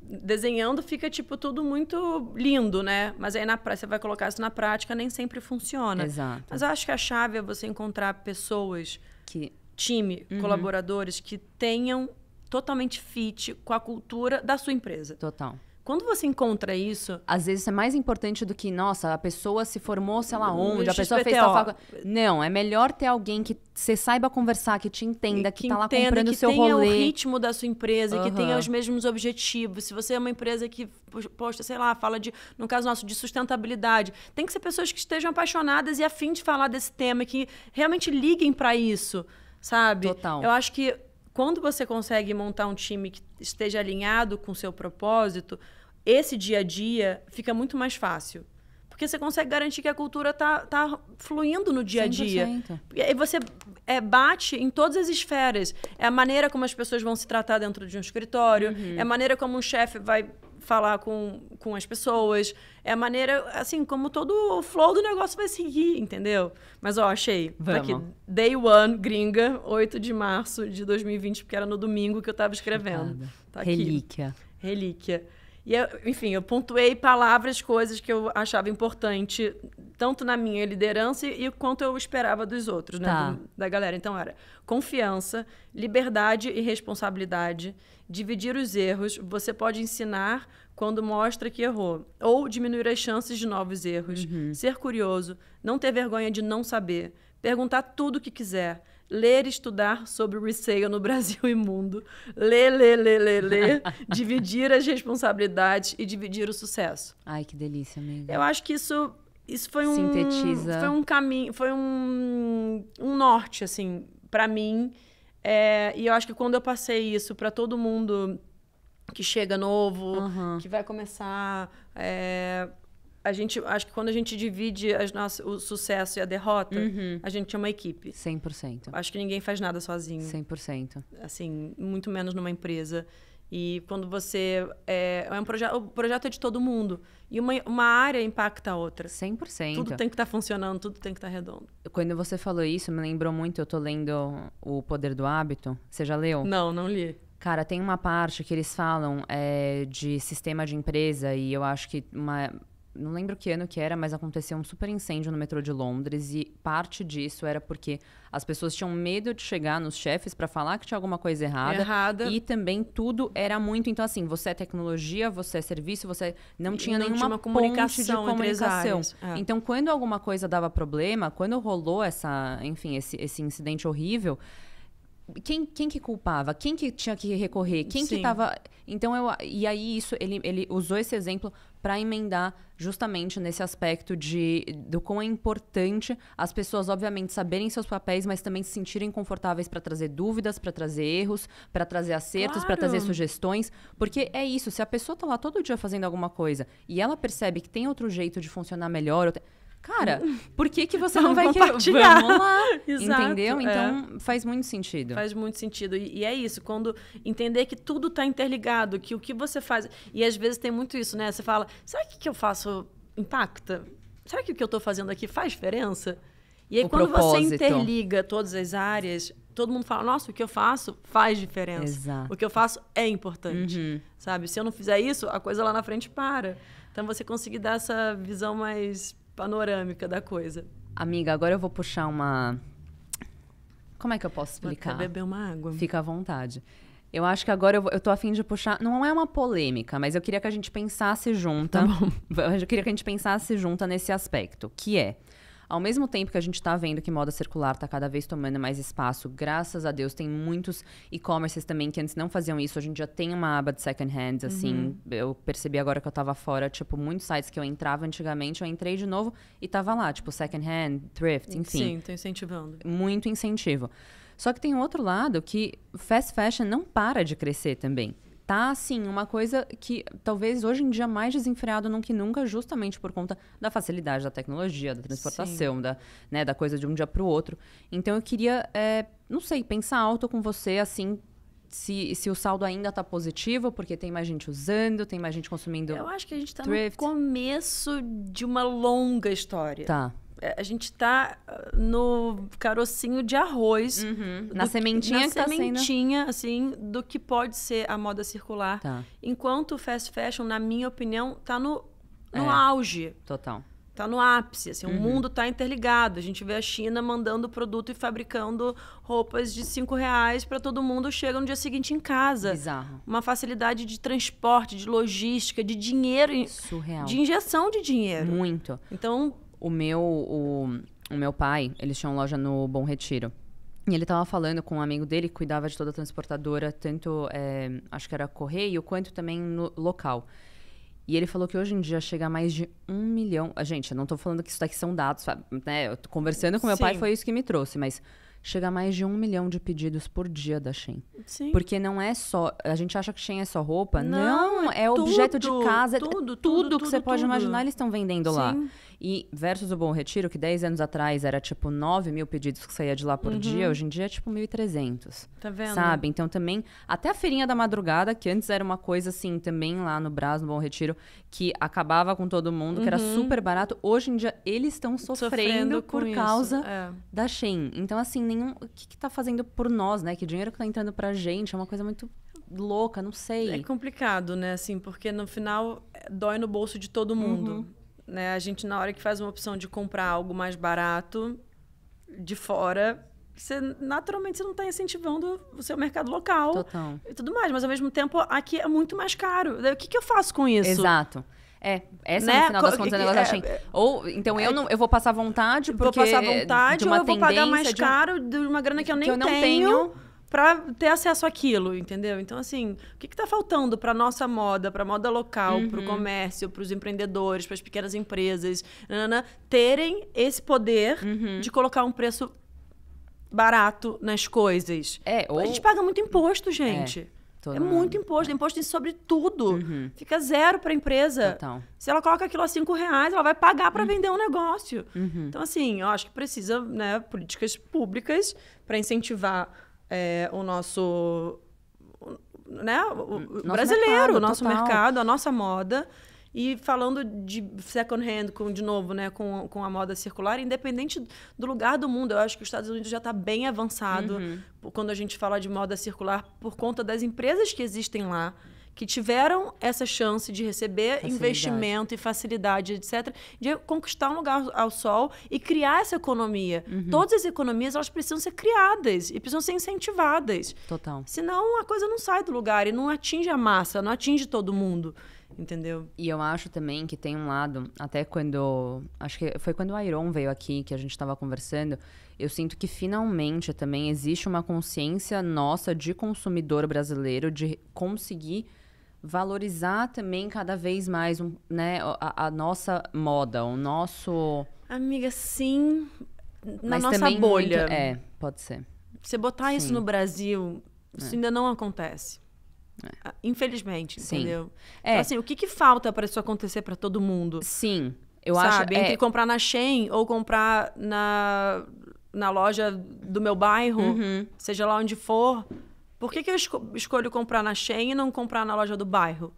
desenhando fica tipo tudo muito lindo, né? Mas aí na você vai colocar isso na prática, nem sempre funciona. Exato. Mas eu acho que a chave é você encontrar pessoas que time, uhum. colaboradores que tenham totalmente fit com a cultura da sua empresa. Total. Quando você encontra isso. Às vezes é mais importante do que, nossa, a pessoa se formou, sei lá onde, a pessoa fez tal faculdade. Não, é melhor ter alguém que você saiba conversar, que te entenda, que, que tá lá entenda, comprando o seu rolê. Que tenha o ritmo da sua empresa, uhum. que tenha os mesmos objetivos. Se você é uma empresa que posta, sei lá, fala de, no caso nosso, de sustentabilidade, tem que ser pessoas que estejam apaixonadas e afim de falar desse tema, que realmente liguem para isso, sabe? Total. Eu acho que quando você consegue montar um time que esteja alinhado com o seu propósito, esse dia a dia fica muito mais fácil. Porque você consegue garantir que a cultura tá, tá fluindo no dia a dia. 100%. E você é, bate em todas as esferas. É a maneira como as pessoas vão se tratar dentro de um escritório, uhum. é a maneira como um chefe vai falar com, com as pessoas, é a maneira, assim, como todo o flow do negócio vai seguir, entendeu? Mas, ó, achei. Vamos. Tá aqui, Day One, gringa, 8 de março de 2020, porque era no domingo que eu tava escrevendo. Tá Relíquia. Relíquia. E, eu, enfim, eu pontuei palavras, coisas que eu achava importante, tanto na minha liderança e, quanto eu esperava dos outros, né? Tá. Do, da galera. Então, era confiança, liberdade e responsabilidade, dividir os erros. Você pode ensinar quando mostra que errou, ou diminuir as chances de novos erros, uhum. ser curioso, não ter vergonha de não saber, perguntar tudo o que quiser, ler estudar sobre o resale no Brasil (laughs) e mundo, ler, ler, ler, ler, ler, (laughs) dividir as responsabilidades e dividir o sucesso. Ai, que delícia, amiga. Eu acho que isso, isso foi um... Sintetiza. Foi um caminho, foi um, um norte, assim, para mim. É, e eu acho que quando eu passei isso para todo mundo que chega novo, uhum. que vai começar... É, a gente acho que quando a gente divide as nossas, o sucesso e a derrota, uhum. a gente é uma equipe. 100%. Acho que ninguém faz nada sozinho. 100%. Assim, muito menos numa empresa. E quando você. É, é um projeto. O projeto é de todo mundo. E uma, uma área impacta a outra. 100%. Tudo tem que estar tá funcionando, tudo tem que estar tá redondo. Quando você falou isso, me lembrou muito. Eu tô lendo O Poder do Hábito. Você já leu? Não, não li. Cara, tem uma parte que eles falam é, de sistema de empresa e eu acho que uma, não lembro que ano que era, mas aconteceu um super incêndio no metrô de Londres e parte disso era porque as pessoas tinham medo de chegar nos chefes para falar que tinha alguma coisa errada, errada. E também tudo era muito, então assim, você é tecnologia, você é serviço, você não tinha não nenhuma tinha comunicação de comunicação. É. Então quando alguma coisa dava problema, quando rolou essa, enfim, esse, esse incidente horrível, quem, quem que culpava? Quem que tinha que recorrer? Quem Sim. que estava... Então, eu, e aí isso, ele, ele usou esse exemplo para emendar justamente nesse aspecto de do quão é importante as pessoas obviamente saberem seus papéis, mas também se sentirem confortáveis para trazer dúvidas, para trazer erros, para trazer acertos, claro. para trazer sugestões, porque é isso, se a pessoa está lá todo dia fazendo alguma coisa e ela percebe que tem outro jeito de funcionar melhor, Cara, por que, que você não vai querer? Vamos lá. (laughs) Exato, entendeu? É. Então é. faz muito sentido. Faz muito sentido. E, e, é isso, quando entender que tudo está interligado, que o que você faz. E às vezes tem muito isso, né? Você fala, será que o que eu faço impacta? Será que o que eu estou fazendo aqui faz diferença? E aí, o quando propósito. você interliga todas as áreas, todo mundo fala, nossa, o que eu faço faz diferença. Exato. O que eu faço é importante. Uhum. Sabe? Se eu não fizer isso, a coisa lá na frente para. Então você conseguir dar essa visão mais panorâmica da coisa. Amiga, agora eu vou puxar uma. Como é que eu posso explicar? Vou beber uma água. Fica à vontade. Eu acho que agora eu, vou, eu tô afim de puxar. Não é uma polêmica, mas eu queria que a gente pensasse junta. Tá bom. (laughs) Eu queria que a gente pensasse junta nesse aspecto, que é ao mesmo tempo que a gente está vendo que moda circular está cada vez tomando mais espaço, graças a Deus, tem muitos e-commerces também que antes não faziam isso. A gente já tem uma aba de second hands assim. Uhum. Eu percebi agora que eu estava fora, tipo, muitos sites que eu entrava antigamente, eu entrei de novo e tava lá, tipo, second hand, thrift, enfim. Sim, tô incentivando. Muito incentivo. Só que tem um outro lado que fast fashion não para de crescer também tá assim, uma coisa que talvez hoje em dia mais desenfreado do que nunca, justamente por conta da facilidade da tecnologia, da transportação, da, né, da coisa de um dia para o outro. Então eu queria, é, não sei, pensar alto com você, assim, se, se o saldo ainda está positivo, porque tem mais gente usando, tem mais gente consumindo. Eu acho que a gente está no começo de uma longa história. Tá. É, a gente está ah, no carocinho de arroz. Uhum. na sementinha na que sementinha, tá sendo... assim, do que pode ser a moda circular. Tá. Enquanto o fast fashion, na minha opinião, está no, no é, auge. Total. Está no ápice, assim, uhum. o mundo está interligado. A gente vê a China mandando produto e fabricando roupas de cinco reais para todo mundo, chega no dia seguinte em casa. Bizarro. Uma facilidade de transporte, de logística, de dinheiro. Surreal. De injeção de dinheiro. Muito. Então, o meu, o, o meu pai, eles tinham loja no Bom Retiro. E ele estava falando com um amigo dele que cuidava de toda a transportadora, tanto, é, acho que era correio, quanto também no local. E ele falou que hoje em dia chega a mais de um milhão. Ah, gente, eu não estou falando que isso daqui são dados, sabe? Né? Eu conversando com meu Sim. pai, foi isso que me trouxe, mas chega a mais de um milhão de pedidos por dia da Shein. Sim. Porque não é só. A gente acha que Shein é só roupa. Não, não é, é objeto de casa. Tudo, é tudo, tudo, tudo que você pode imaginar, eles estão vendendo Sim. lá. E versus o Bom Retiro, que 10 anos atrás era tipo 9 mil pedidos que saía de lá por uhum. dia, hoje em dia é tipo 1.300. Tá vendo? Sabe? Então também, até a feirinha da madrugada, que antes era uma coisa assim também lá no Brás, no Bom Retiro, que acabava com todo mundo, uhum. que era uhum. super barato. Hoje em dia, eles estão sofrendo, sofrendo por causa é. da Shein. Então, assim, nenhum... o que, está fazendo por nós, né? Que dinheiro que tá entrando pra gente é uma coisa muito louca, não sei. É complicado, né? Assim, porque no final eh, dói no bolso de todo uhum. mundo. Uhum. Né? A gente, na hora que faz uma opção de comprar algo mais barato, de fora, você naturalmente você não está incentivando o seu mercado local Total. e tudo mais, mas ao mesmo tempo aqui é muito mais caro. O que, que eu faço com isso? Exato. É, essa né? no final das contas é negócio assim, é, assim. Ou então eu é, não, eu vou passar vontade porque vou passar vontade ou eu vou pagar mais de um, caro de uma grana que eu nem que eu não tenho. tenho para ter acesso àquilo, entendeu? Então, assim, o que está faltando para nossa moda, para moda local, uhum. para o comércio, para os empreendedores, para as pequenas empresas, nanana, terem esse poder uhum. de colocar um preço barato nas coisas. É, ou... A gente paga muito imposto, é, gente. É. é muito imposto, é. imposto sobre tudo. Uhum. Fica zero para a empresa. Se ela coloca aquilo a cinco reais, ela vai pagar para uhum. vender um negócio. Uhum. Então, assim, eu acho que precisa né, políticas públicas para incentivar é, o nosso. Né, o nosso brasileiro, o nosso total. mercado, a nossa moda. E falando de second hand, com, de novo, né, com, com a moda circular, independente do lugar do mundo, eu acho que os Estados Unidos já está bem avançado uhum. quando a gente fala de moda circular por conta das empresas que existem lá que tiveram essa chance de receber facilidade. investimento e facilidade, etc., de conquistar um lugar ao sol e criar essa economia. Uhum. Todas as economias elas precisam ser criadas e precisam ser incentivadas. Total. Senão a coisa não sai do lugar e não atinge a massa, não atinge todo mundo entendeu? E eu acho também que tem um lado, até quando. Acho que foi quando o Iron veio aqui que a gente estava conversando. Eu sinto que finalmente também existe uma consciência nossa de consumidor brasileiro de conseguir valorizar também cada vez mais né, a, a nossa moda, o nosso. Amiga, sim, na Mas nossa bolha. Muito... É, pode ser. Você botar sim. isso no Brasil, isso é. ainda não acontece. É. Ah, infelizmente, Sim. entendeu? É. Então, assim, o que, que falta para isso acontecer para todo mundo? Sim. Eu sabe? acho. Entre é... comprar na Shein ou comprar na, na loja do meu bairro, uhum. seja lá onde for. Por que, que eu esco escolho comprar na Shein e não comprar na loja do bairro?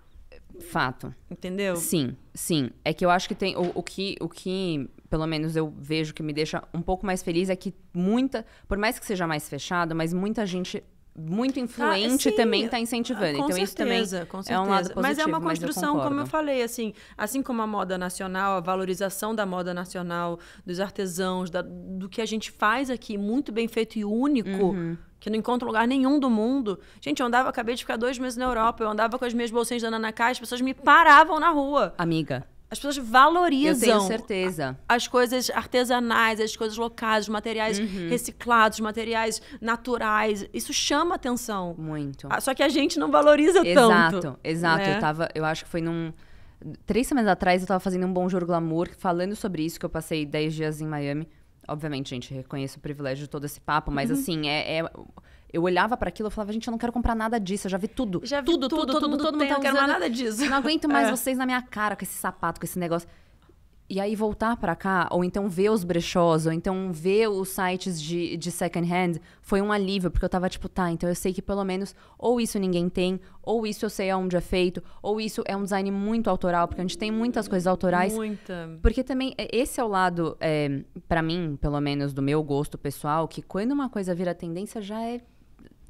Fato. Entendeu? Sim, sim. É que eu acho que tem. O, o, que, o que, pelo menos, eu vejo que me deixa um pouco mais feliz é que muita. Por mais que seja mais fechado, mas muita gente muito tá, influente também está incentivando. Com então certeza, isso também com certeza. é um lado positivo. Mas é uma construção, eu como eu falei, assim, assim como a moda nacional, a valorização da moda nacional, dos artesãos, da, do que a gente faz aqui, muito bem feito e único. Uhum. Que não encontro lugar nenhum do mundo. Gente, eu andava, acabei de ficar dois meses na Europa, eu andava com as minhas bolsinhas da Nanaká, as pessoas me paravam na rua. Amiga, as pessoas valorizam. Eu tenho certeza. As coisas artesanais, as coisas locais, os materiais uhum. reciclados, os materiais naturais. Isso chama atenção. Muito. Ah, só que a gente não valoriza exato, tanto. Exato, né? exato. Né? Eu tava, eu acho que foi num. Três semanas atrás eu tava fazendo um Bom Juro Glamour falando sobre isso, que eu passei dez dias em Miami. Obviamente, gente, reconheço o privilégio de todo esse papo, mas uhum. assim, é, é eu olhava para aquilo e falava, gente, eu não quero comprar nada disso. Eu já vi tudo. Já vi tudo, tudo, tudo, todo mundo, todo mundo tem, tá Eu quero mais nada disso. Não aguento mais (laughs) é. vocês na minha cara com esse sapato, com esse negócio. E aí voltar para cá, ou então ver os brechós, ou então ver os sites de, de second hand, foi um alívio, porque eu tava tipo, tá, então eu sei que pelo menos ou isso ninguém tem, ou isso eu sei aonde é feito, ou isso é um design muito autoral, porque a gente tem muitas coisas autorais. Muita. Porque também, esse é o lado, é, eh, para mim, pelo menos do meu gosto pessoal, que quando uma coisa vira tendência já é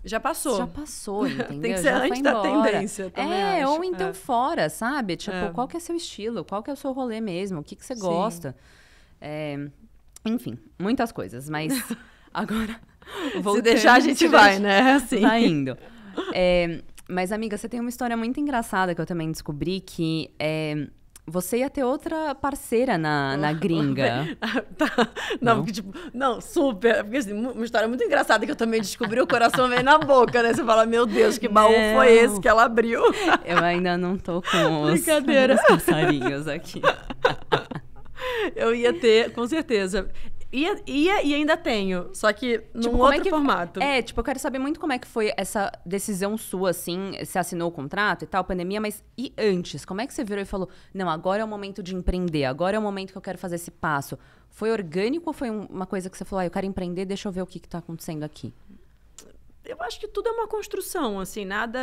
já passou. Já passou, entendeu? (laughs) Tem que ser Já antes da tendência também. Tá é, acho. ou então é. fora, sabe? Tipo, é. qual que é seu estilo? Qual que é o seu rolê mesmo? O que, que você gosta? É, enfim, muitas coisas, mas (laughs) agora. se deixar, a gente vai, né? (laughs) Assim. Tá indo. É, mas, amiga, você tem uma história muito engraçada que eu também descobri que. É, você ia ter outra parceira na, ah, na gringa. (laughs) Tá. não, não? tipo, não, super. Porque assim, uma história muito engraçada que eu também descobri, o coração vem na boca, né? Você fala, meu Deus, que baú não. foi esse que ela abriu? (laughs) Eu ainda não tô com os, os passarinhos aqui. (laughs) eu ia ter, com certeza. Ia, ia e ainda tenho, só que num tipo, outro é que, formato. É, tipo, eu quero saber muito como é que foi essa decisão sua, assim, você assinou o contrato e tal, pandemia, mas e antes? Como é que você virou e falou, não, agora é o momento de empreender, agora é o momento que eu quero fazer esse passo? Foi orgânico ou foi uma coisa que você falou, ah, eu quero empreender, deixa eu ver o que, está acontecendo aqui? Eu acho que tudo é uma construção, assim, nada...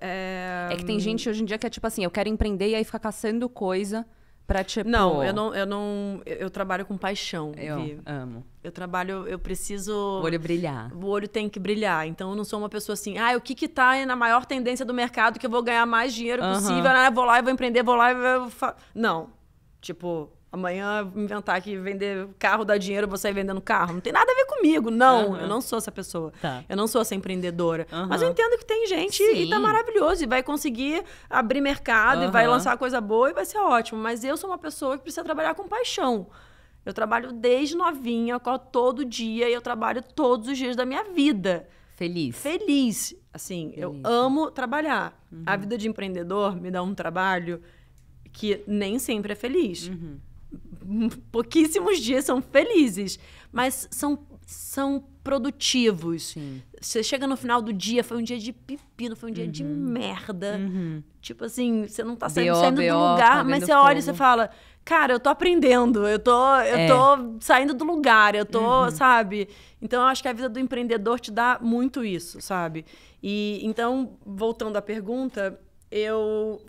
É... é que tem gente hoje em dia que é tipo assim, eu quero empreender e aí fica caçando coisa pra tipo... Não, eu não, eu não, eu trabalho com paixão. Eu Vi. amo. Eu trabalho, eu preciso... O olho brilhar. O olho tem que brilhar. Então eu não sou uma pessoa assim, ah, o que que tá na maior tendência do mercado que eu vou ganhar mais dinheiro possível, né? Vou lá e vou empreender, vou lá e vou... Não. Tipo, Amanhã inventar que vender carro dá dinheiro, você sair vendendo carro. Não tem nada a ver comigo. Não, uhum. eu não sou essa pessoa. Tá. Eu não sou essa empreendedora. Uhum. Mas eu entendo que tem gente Sim. e tá maravilhoso. E vai conseguir abrir mercado uhum. e vai lançar coisa boa e vai ser ótimo. Mas eu sou uma pessoa que precisa trabalhar com paixão. Eu trabalho desde novinha, acordo todo dia e eu trabalho todos os dias da minha vida. Feliz. Feliz. Assim, Feliz. eu amo trabalhar. A uhum. vida de empreendedor me dá um trabalho que nem sempre é feliz. Uhum pouquíssimos dias são felizes, mas são, são produtivos. Sim. Você chega no final do dia, foi um dia de pepino, foi um dia uhum. de merda. Uhum. Tipo assim, você não tá saindo, saindo do lugar, mas você olha e você fala, cara, eu tô aprendendo, eu tô, eu é. tô saindo do lugar, eu tô, uhum. sabe? Então eu acho que a vida do empreendedor te dá muito isso, sabe? E então, voltando à pergunta, eu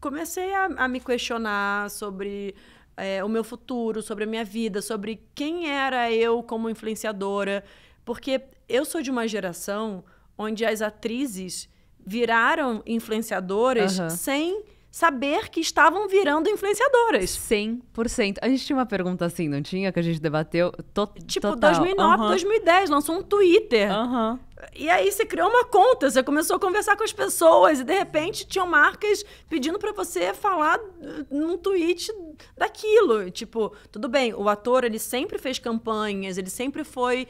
comecei a, a me questionar sobre é, o meu futuro, sobre a minha vida, sobre quem era eu como influenciadora. Porque eu sou de uma geração onde as atrizes viraram influenciadoras uhum. sem saber que estavam virando influenciadoras. 100%. A gente tinha uma pergunta assim, não tinha? Que a gente debateu to Tipo, total. 2009, uhum. 2010, lançou um Twitter. Uhum. E aí você criou uma conta, você começou a conversar com as pessoas e de repente tinham marcas pedindo para você falar uh, num tweet daquilo. Tipo, tudo bem, o ator ele sempre fez campanhas, ele sempre foi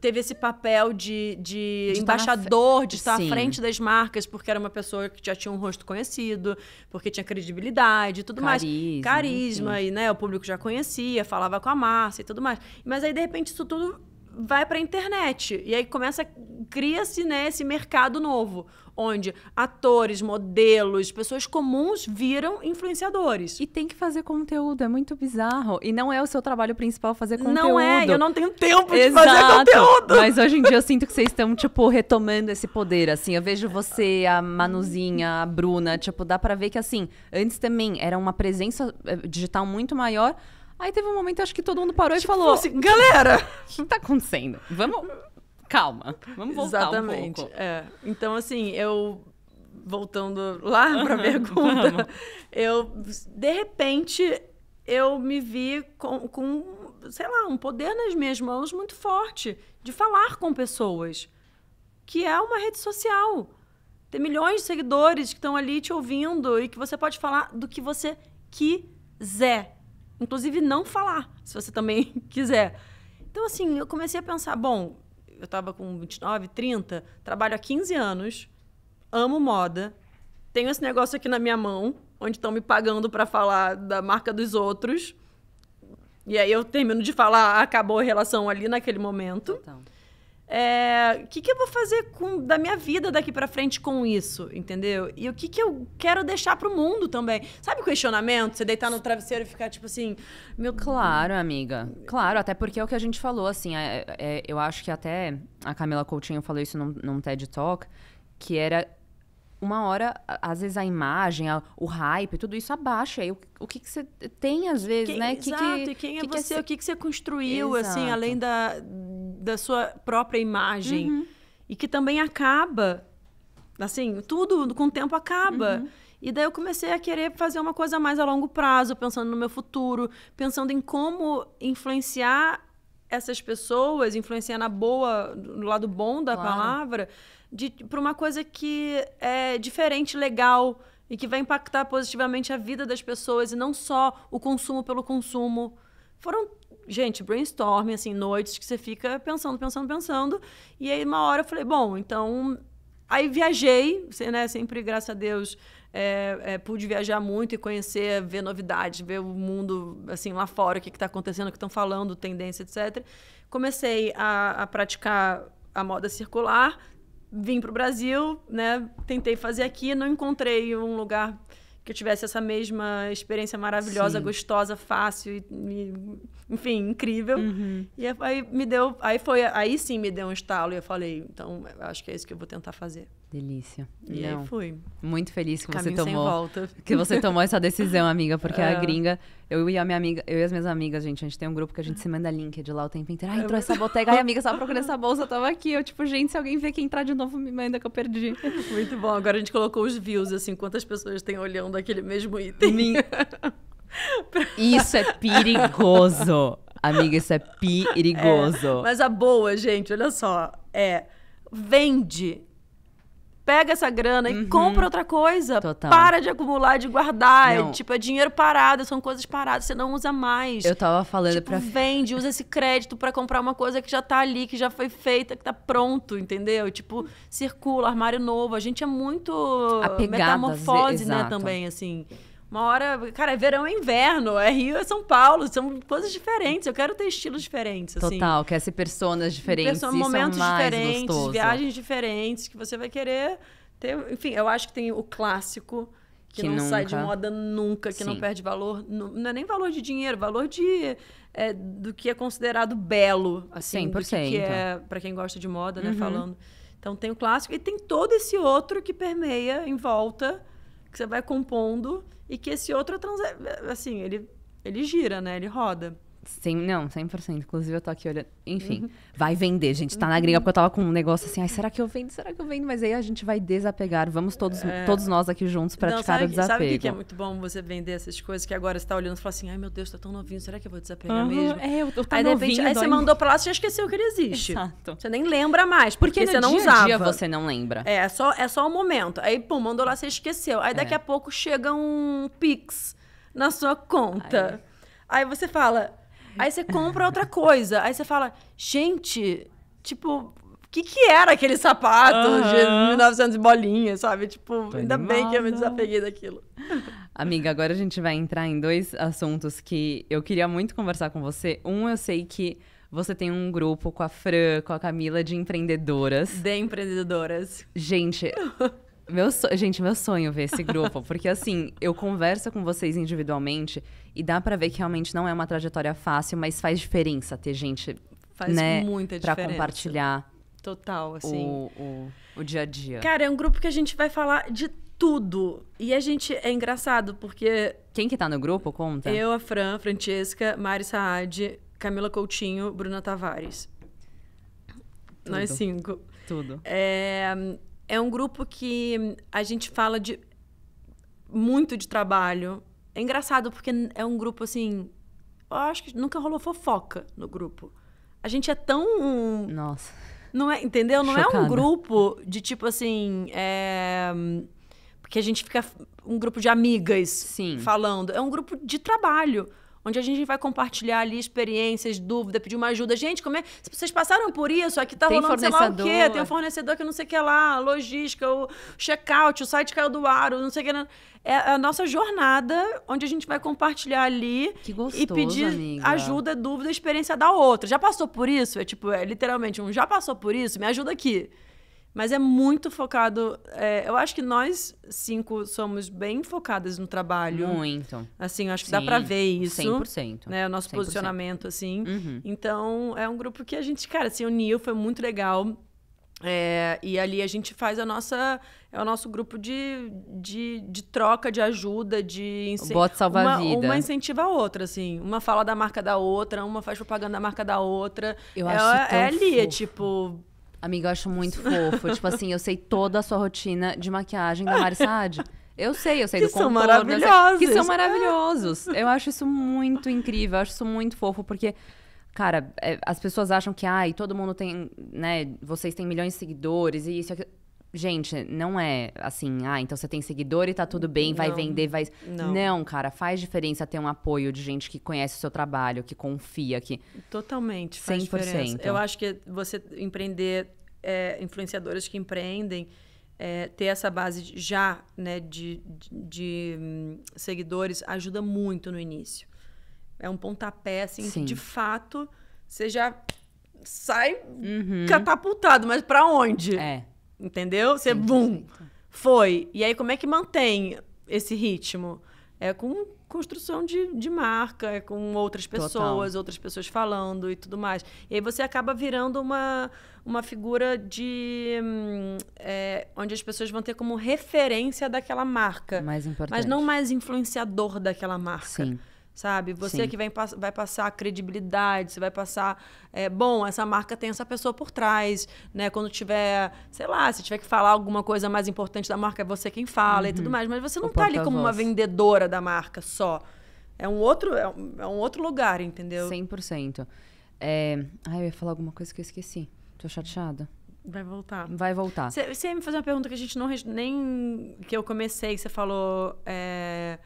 teve esse papel de, de, embaixador, de estar Sim. à frente das marcas, porque era uma pessoa que já tinha um rosto conhecido, porque tinha credibilidade e tudo Carisma, mais. Carisma, Carisma, e né, o público já conhecia, falava com a massa e tudo mais. Mas aí, de repente, isso tudo vai para a internet. E aí começa, cria-se né, esse mercado novo, onde atores, modelos, pessoas comuns viram influenciadores. E tem que fazer conteúdo, é muito bizarro. E não é o seu trabalho principal fazer conteúdo. Não é, eu não tenho tempo Exato. de fazer conteúdo. Mas hoje em dia eu sinto que vocês estão, tipo, retomando esse poder, assim. Eu vejo você, a Manuzinha, a Bruna, tipo, dá para ver que, assim, antes também era uma presença eh, digital muito maior, Aí teve um momento, acho que todo mundo parou tipo, e falou: assim, Galera! (laughs) O que tá acontecendo? Vamos. Calma, vamos voltar Exatamente, um pouco. É. Então, assim, eu. Voltando lá (laughs) pra pergunta, eu. De repente, eu me vi com, com, sei lá, um poder nas minhas mãos muito forte de falar com pessoas, que é uma rede social. Tem milhões de seguidores que estão ali te ouvindo e que você pode falar do que você quiser inclusive não falar, se você também (laughs) quiser. Então, assim, eu comecei a pensar: bom, eu estava com 29, 30, trabalho há 15 anos, amo moda, tenho esse negócio aqui na minha mão, onde estão me pagando para falar da marca dos outros. E aí eu termino de falar, acabou a relação ali naquele momento. Então é, que, que eu vou fazer com, da minha vida daqui para frente com isso, entendeu? E o que, que eu quero deixar pro mundo também. Sabe o questionamento? Você deitar no travesseiro e ficar tipo assim, meu. Claro, amiga. Claro, até porque é o que a gente falou, assim. É, é, é, eu acho que até a Camila Coutinho falou isso num, num TED Talk, que era uma hora, às vezes, a imagem, a, o hype, tudo isso abaixa. E o, o que, que você tem, às vezes, quem, né? Exato, que, que, e quem é que é você, o que, que você construiu, exato. assim, além da, da sua própria imagem. Uhum. E que também acaba. Assim, tudo com o tempo acaba. Uhum. E daí eu comecei a querer fazer uma coisa mais a longo prazo, pensando no meu futuro, pensando em como influenciar essas pessoas, influenciar na boa, no lado bom da claro. palavra, para uma coisa que é diferente, legal e que vai impactar positivamente a vida das pessoas e não só o consumo pelo consumo. Foram gente, brainstorming, assim, noites que você fica pensando, pensando, pensando. E aí, uma hora, eu falei, bom, então. Aí viajei, né? Sempre, graças a Deus, é, é, pude viajar muito e conhecer, ver novidades, ver o mundo, assim, lá fora, o que está acontecendo, o que estão falando, tendência, etc. Comecei a, a praticar a moda circular, vim para o Brasil, né? Tentei fazer aqui, não encontrei um lugar que eu tivesse essa mesma experiência maravilhosa, Sim. gostosa, fácil e, e enfim, incrível. Uhum. E aí me deu, aí foi, aí sim me deu um estalo e eu falei, então acho que é isso que eu vou tentar fazer. Delícia. E Não, aí fui. Muito feliz que Caminho você tomou que você tomou essa decisão, amiga, porque é. a gringa, eu e a minha amiga, eu e as minhas amigas, gente, a gente tem um grupo que a gente se manda link de lá o tempo inteiro. Ai, é entrou essa botega, ai amiga, só procurando essa bolsa, eu tava aqui. Eu tipo, gente, se alguém ver que entrar de novo, me manda que eu perdi. Muito bom. Agora a gente colocou os views assim, quantas pessoas têm olhando aquele mesmo item. (laughs) Isso é perigoso. Amiga, isso é perigoso. É, mas a boa, gente, olha só, é vende. Pega essa grana uhum. e compra outra coisa. Total. Para de acumular, de guardar. É não. É, tipo, é dinheiro parado, são coisas paradas, você não usa mais. Eu tava falando tipo, pra. Vende, usa esse crédito para comprar uma coisa que já tá ali, que já foi feita, que tá pronto, entendeu? Tipo, circula, armário novo. A gente é muito. Apegada, metamorfose, né, também, assim. Uma hora, cara, é verão, é inverno, é Rio, é São Paulo, são coisas diferentes. Eu quero ter estilos diferentes. Assim. Total, quer ser personas diferentes. Pessoa, é momentos é diferentes, gostoso. viagens diferentes, que você vai querer ter. Enfim, eu acho que tem o clássico, que, que não nunca... sai de moda nunca, que Sim. não perde valor. Não, é nem valor de dinheiro, valor de. É, do que é considerado belo, assim. 100%. Do que, que é, para quem gosta de moda, né, uhum. falando. Então tem o clássico e tem todo esse outro que permeia em volta que você vai compondo e que esse outro, é é, assim, ele, ele gira, né? Ele roda. Sem, não, 100%. Inclusive, eu tô aqui olhando. Enfim, uhum. vai vender, gente. Tá na uhum. gringa porque eu tava com um negócio assim. Ai, será que eu vendo? Será que eu vendo? Mas aí a gente vai desapegar. Vamos todos, é... todos nós aqui juntos praticar não, o desapego. Sabe o que é muito bom você vender essas coisas? Que agora você tá olhando e fala assim: ai meu Deus, tá tão novinho. Será que eu vou desapegar uhum. mesmo? É, eu tô aí, novinho, de repente, aí você mandou pra lá, você já esqueceu que ele existe. Exato. Você nem lembra mais. Porque, porque você não dia usava. dia você não lembra. É, é só, é só o um momento. Aí, pum, mandou lá, você esqueceu. Aí daqui é. a pouco chega um Pix na sua conta. Aí, aí você fala. Aí você compra outra coisa. Aí você fala, gente, tipo, o que, que era aquele sapato uhum. de 1900 bolinhas, sabe? Tipo, Tô ainda animada. bem que eu me desapeguei daquilo. Amiga, agora a gente vai entrar em dois assuntos que eu queria muito conversar com você. Um, eu sei que você tem um grupo com a Fran, com a Camila de empreendedoras. De empreendedoras. Gente. Meu so... Gente, meu sonho ver esse grupo, porque assim, eu converso com vocês individualmente e dá para ver que realmente não é uma trajetória fácil, mas faz diferença ter gente. Faz né, muita diferença. Pra compartilhar. Total, assim. O, o, o dia a dia. Cara, é um grupo que a gente vai falar de tudo. E a gente é engraçado, porque. Quem que tá no grupo? Conta. Eu, a Fran, Francesca, Mari Saad, Camila Coutinho, Bruna Tavares. Tudo. Nós cinco. Tudo. É, é um grupo que a gente fala de muito de trabalho, é engraçado porque é um grupo assim. Eu acho que nunca rolou fofoca no grupo. A gente é tão. Nossa. Não é, entendeu? Não Chocada. é um grupo de tipo assim. É... Porque a gente fica um grupo de amigas Sim. falando. É um grupo de trabalho onde a gente vai compartilhar ali experiências, dúvida, pedir uma ajuda. Gente, como é? Vocês passaram por isso? Aqui tá rolando sei lá o quê, tem um é. fornecedor que não sei o que lá, logística, o checkout, o site caiu do ar, não sei o que. É a nossa jornada, onde a gente vai compartilhar ali gostoso, e pedir amiga. ajuda, dúvida, experiência da outra. Já passou por isso? É tipo, é literalmente um já passou por isso? Me ajuda aqui. Mas é muito focado. É, eu acho que nós cinco somos bem focadas no trabalho. Muito. Assim, eu acho que Sim, dá pra ver isso. 100%. Né, o nosso 100%. posicionamento, assim. Uhum. Então, é um grupo que a gente, cara, se uniu, foi muito legal. É, e ali a gente faz a nossa. É o nosso grupo de, de, de troca, de ajuda, de. Bota salvar uma, vida. Uma incentiva a outra, assim. Uma fala da marca da outra, uma faz propaganda da marca da outra. Eu é, acho é, é ali, é tipo Amiga, eu acho muito (laughs) fofo. tipo assim, eu sei toda a sua rotina de maquiagem da Mari Saad. Eu sei, eu sei que do contorno. São maravilhosos. que são maravilhosos. Eu acho isso muito incrível, eu acho isso muito fofo, porque, cara, é, as pessoas acham que, ai, todo mundo tem, né, vocês têm milhões de seguidores e isso e aquilo. Gente, não é assim, ah, então você tem seguidor e tá tudo bem, vai não, vender, vai. Não. não. cara, faz diferença ter um apoio de gente que conhece o seu trabalho, que confia, que. Totalmente, faz 100%. diferença. Eu acho que você empreender, é, influenciadoras que empreendem, é, ter essa base já né, de, de, de, hum, seguidores ajuda muito no início. É um pontapé, assim, Sim. de fato você já sai uhum. catapultado, mas para onde? É. Entendeu? Você, bum, foi. E aí, como é que mantém esse ritmo? É com construção de, de marca, é com outras pessoas, Total. outras pessoas falando e tudo mais. E aí você acaba virando uma, uma figura de. Hum, é, onde as pessoas vão ter como referência daquela marca. Mais importante. Mas não mais influenciador daquela marca. Sim sabe? Você Sim. que vai, vai passar credibilidade, você vai passar, é, bom, essa marca tem essa pessoa por trás, né? Quando tiver, sei lá, se tiver que falar alguma coisa mais importante da marca, é você quem fala uhum. e tudo uhum. mais. Mas você não está ali como uma vendedora da marca só. É um outro, é um, é um outro lugar, entendeu? 100%. É... Ai, eu ia falar alguma coisa que eu esqueci. Tô chateada. Vai voltar. Vai voltar. Você ia me fazer uma pergunta que a gente não... Nem... Que eu comecei, você falou... É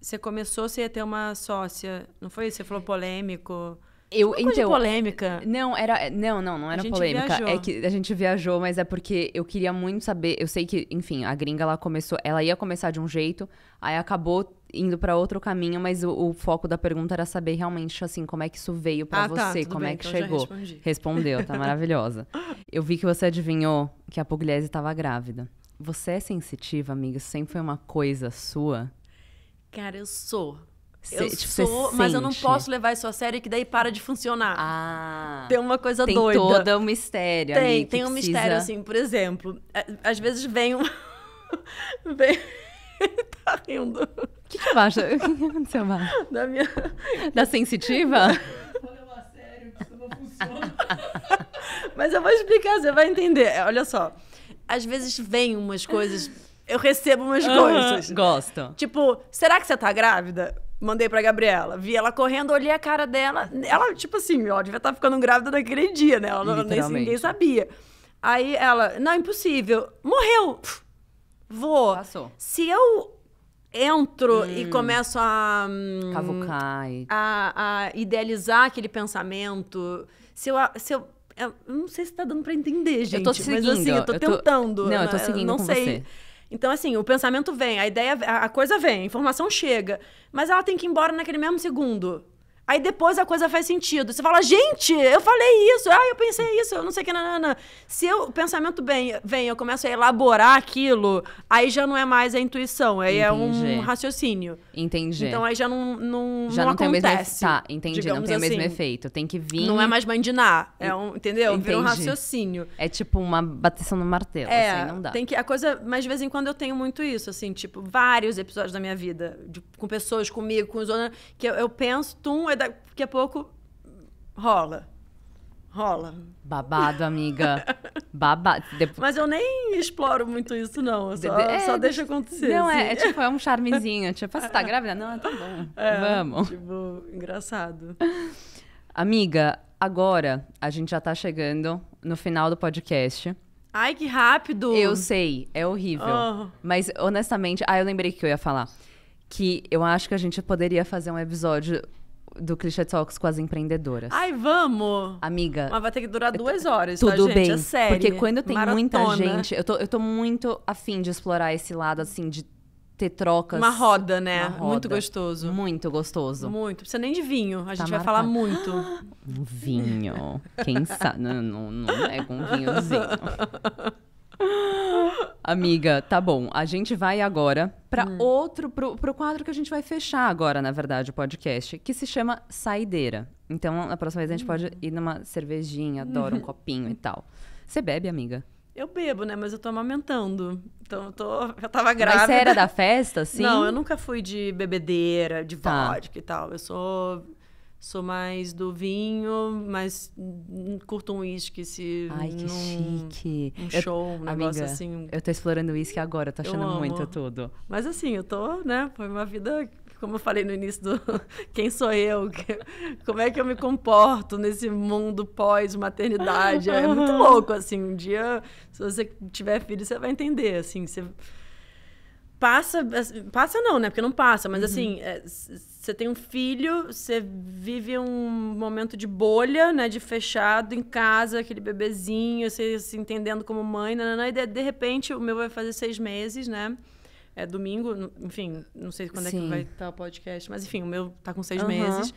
você começou, você ia ter uma sócia, não foi isso? Você falou polêmico. Eu, uma então, polêmica. Não, era, não, não, não era polêmica. É viajou. É que a gente viajou, mas é porque eu queria muito saber. Eu sei que, enfim, a gringa ela começou, ela ia começar de um jeito, aí acabou indo para outro caminho, mas o, o, foco da pergunta era saber realmente assim como é que isso veio para ah, tá, você, tá, como bem, é que então chegou. Respondeu, tá (laughs) maravilhosa. Eu vi que você adivinhou que a Pugliese estava grávida. Você é sensitiva, amiga? Sempre foi uma coisa sua? Cara, eu sou. Cê, eu tipo, sou, mas eu não posso levar isso a sério que daí para de funcionar. Ah, tem uma coisa tem doida. Tem todo um mistério Tem, ali tem um precisa... mistério, assim, por exemplo. Às vezes vem um... (laughs) vem... (laughs) tá rindo. (laughs) O que que abaixa? O que aconteceu, Baixa? Da minha... Da sensitiva? Mas eu vou explicar, você vai entender. É, olha só. Às vezes vem umas coisas eu recebo umas coisas. Gosto. Tipo, será que você tá grávida? Mandei pra Gabriela. Vi ela correndo, olhei a cara dela. Ela, tipo assim, ó, devia estar tá ficando grávida naquele dia, né? Ela ninguém sabia. Aí ela, não, impossível. Morreu. Vou. Passou. Se eu entro hum, e começo a. Hum, cavucar. E... A, a, idealizar aquele pensamento. Se eu. Se eu eu não sei se tá dando pra entender, gente. Eu tô seguindo. Mas assim, eu tô, eu tô... tentando. Não, eu tô né? seguindo eu não sei. Você. Então, assim, o pensamento vem, a ideia, a coisa vem, a informação chega, mas ela tem que ir embora naquele mesmo segundo. Aí depois a coisa faz sentido. Você fala, gente, eu falei isso, ah, eu pensei isso, eu não sei o que, não, Se eu, o pensamento vem, vem, eu começo a elaborar aquilo, aí já não é mais a intuição, aí entendi. é um raciocínio. Entendi. Então aí já não, não, já não, não acontece. Tem o mesmo, tá, entendi, não tem assim. o mesmo assim. efeito. Tem que vir. Não é mais mandinar, é um, entendeu? Entendi. Vira um raciocínio. É tipo uma bateção no martelo, é, assim, não dá. Tem que, a coisa, mas de vez em quando eu tenho muito isso, assim, tipo, vários episódios da minha vida, de com pessoas comigo, com os outros, que eu, eu penso, tum, e é daqui a pouco rola. Rola. Babado, amiga. (laughs) Babado. Mas eu nem exploro muito isso, não. Eu só, é, só deixa acontecer. Não, assim. é, é, tipo, é um charmezinho. (laughs) Tipo, ah, você tá grávida? Não, tá bom. (laughs) É, Vamos. Tipo, engraçado. Amiga, agora a gente já tá chegando no final do podcast. Ai, que rápido! Eu sei, é horrível. Oh. Mas honestamente, ah, eu lembrei que eu ia falar que eu acho que a gente poderia fazer um episódio do Cliché Talks com as empreendedoras. Ai, vamos! Amiga. Mas vai ter que durar duas (laughs) horas, tá, tudo tá, gente? É bem. É sério. Porque quando tem Maratona. muita gente, eu tô, eu tô muito afim de explorar esse lado, assim, de ter trocas. Uma roda, né? Uma roda. Muito gostoso. Muito gostoso. Muito. Precisa nem de vinho. A tá gente vai falar muito. (gasps) Um vinho. Quem sabe? Não, não, não é com um vinhozinho. (laughs) Amiga, tá bom. A gente vai agora para hum. outro, pro, pro quadro que a gente vai fechar agora, na verdade, o podcast, que se chama Saideira. Então, na próxima vez a gente hum. pode ir numa cervejinha, adoro um (laughs) copinho e tal. Você bebe, amiga? Eu bebo, né? Mas eu tô amamentando. Então eu tô. (laughs) Eu tava grávida. Mas você era da festa, (laughs) sim? Não, eu nunca fui de bebedeira, de tá. vodka e tal. Eu sou Sou mais do vinho, mas curto um uísque se. Ai, que num, chique. Um eu, show, um negócio assim. Eu tô explorando uísque agora, tô achando muito tudo. Mas assim, eu tô, né? Foi uma vida como eu falei no início do (laughs) quem sou eu, (laughs) como é que eu me comporto nesse mundo pós-maternidade. É muito louco, assim, um dia, se você tiver filho, você vai entender, assim, você passa, assim, passa não, né, porque não passa, mas uhum. assim, é, você tem um filho, você vive um momento de bolha, né? De fechado em casa, aquele bebezinho, você se entendendo como mãe, nanana, né, né, né, e de, de repente o meu vai fazer seis meses, né? É domingo, enfim, não sei quando Sim. é que vai estar o podcast, mas enfim, o meu tá com seis uhum. meses.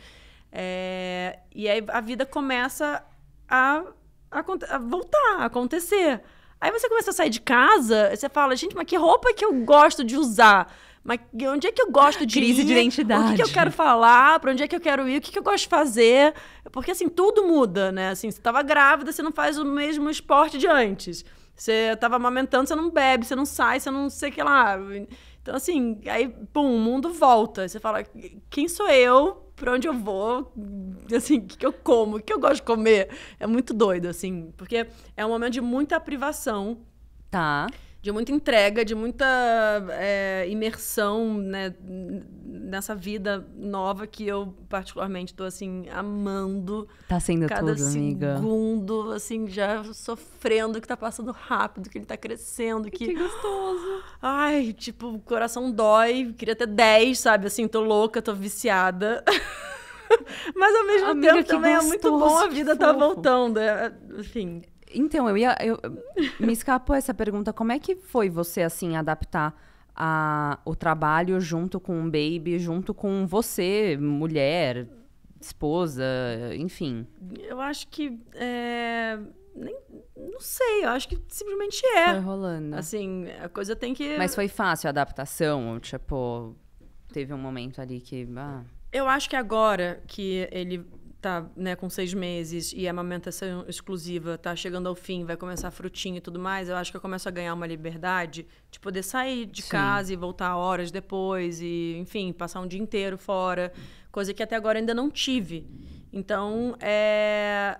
É, e aí a vida começa a, a, a voltar, a acontecer. Aí você começa a sair de casa, você fala, gente, mas que roupa que eu gosto de usar? mas onde é que eu gosto de Crise ir? de identidade. O que, que, eu quero falar? Para onde é que eu quero ir? O que, que eu gosto de fazer? Porque, assim, tudo muda, né? Assim, você tava grávida, você não faz o mesmo esporte de antes. Você tava amamentando, você não bebe, você não sai, você não sei o que lá. Então, assim, aí, pum, o mundo volta. Você fala, quem sou eu? Pra onde eu vou? Assim, o que eu como? O que eu gosto de comer? É muito doido, assim. Porque é um momento de muita privação. Tá. Tá de muita entrega, de muita é, imersão né, nessa vida nova que eu particularmente estou assim amando. Tá sendo cada tudo, segundo, assim já sofrendo que tá passando rápido, que ele tá crescendo, que Que gostoso. Ai, tipo, o coração dói, queria ter 10, sabe? Assim, tô louca, tô viciada. (laughs) Mas ao mesmo amiga, tempo também gostoso, é muito bom a vida tá voltando, é, é enfim. Então, eu ia. Eu, me escapou essa pergunta. Como é que foi você, assim, adaptar a, o trabalho junto com o baby, junto com você, mulher, esposa, enfim? Eu acho que. É, nem, não sei, eu acho que simplesmente é. Foi rolando. Assim, a coisa tem que. Mas foi fácil a adaptação? Tipo, teve um momento ali que. Ah... Eu acho que agora que ele tá né, com seis meses e a amamentação exclusiva tá chegando ao fim, vai começar frutinho e tudo mais, eu acho que eu começo a ganhar uma liberdade de poder sair de Sim. casa e voltar horas depois e, enfim, passar um dia inteiro fora, coisa que até agora ainda não tive. Então, é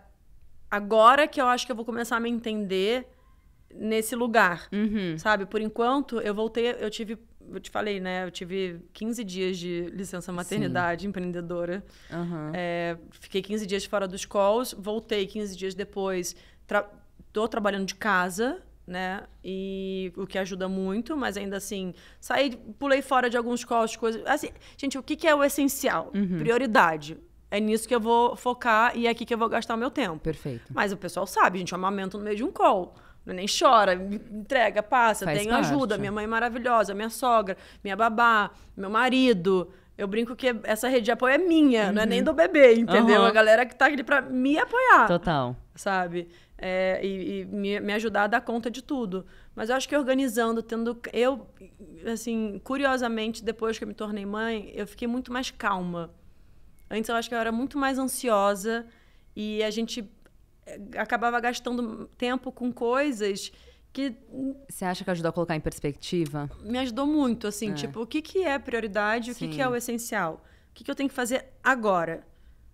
agora que eu acho que eu vou começar a me entender nesse lugar, uhum. sabe? Por enquanto, eu voltei, eu tive eu te falei, né? Eu tive 15 dias de licença maternidade Sim. empreendedora. Uhum. É, fiquei 15 dias fora dos calls, voltei 15 dias depois. Tra tô trabalhando de casa, né? E o que ajuda muito, mas ainda assim, saí, pulei fora de alguns calls, coisas. Assim, gente, o que, que é o essencial? Uhum. Prioridade. É nisso que eu vou focar e é aqui que eu vou gastar meu tempo. Perfeito. Mas o pessoal sabe, gente, eu amamento no meio de um call. Nem chora, entrega, passa, Faz tenho parte. ajuda, minha mãe maravilhosa, minha sogra, minha babá, meu marido. Eu brinco que essa rede de apoio é minha, uhum. não é uhum. nem do bebê, entendeu? Uhum. A galera que tá ali pra me apoiar. Total. Sabe? É, e, e me, me, ajudar a dar conta de tudo. Mas eu acho que organizando, tendo. Eu, assim, curiosamente, depois que eu me tornei mãe, eu fiquei muito mais calma. Antes eu acho que eu era muito mais ansiosa e a gente eh, acabava gastando tempo com coisas que você acha que ajudou a colocar em perspectiva? Me ajudou muito, assim, é. tipo, o que que é prioridade, o que que é o essencial? O que que eu tenho que fazer agora?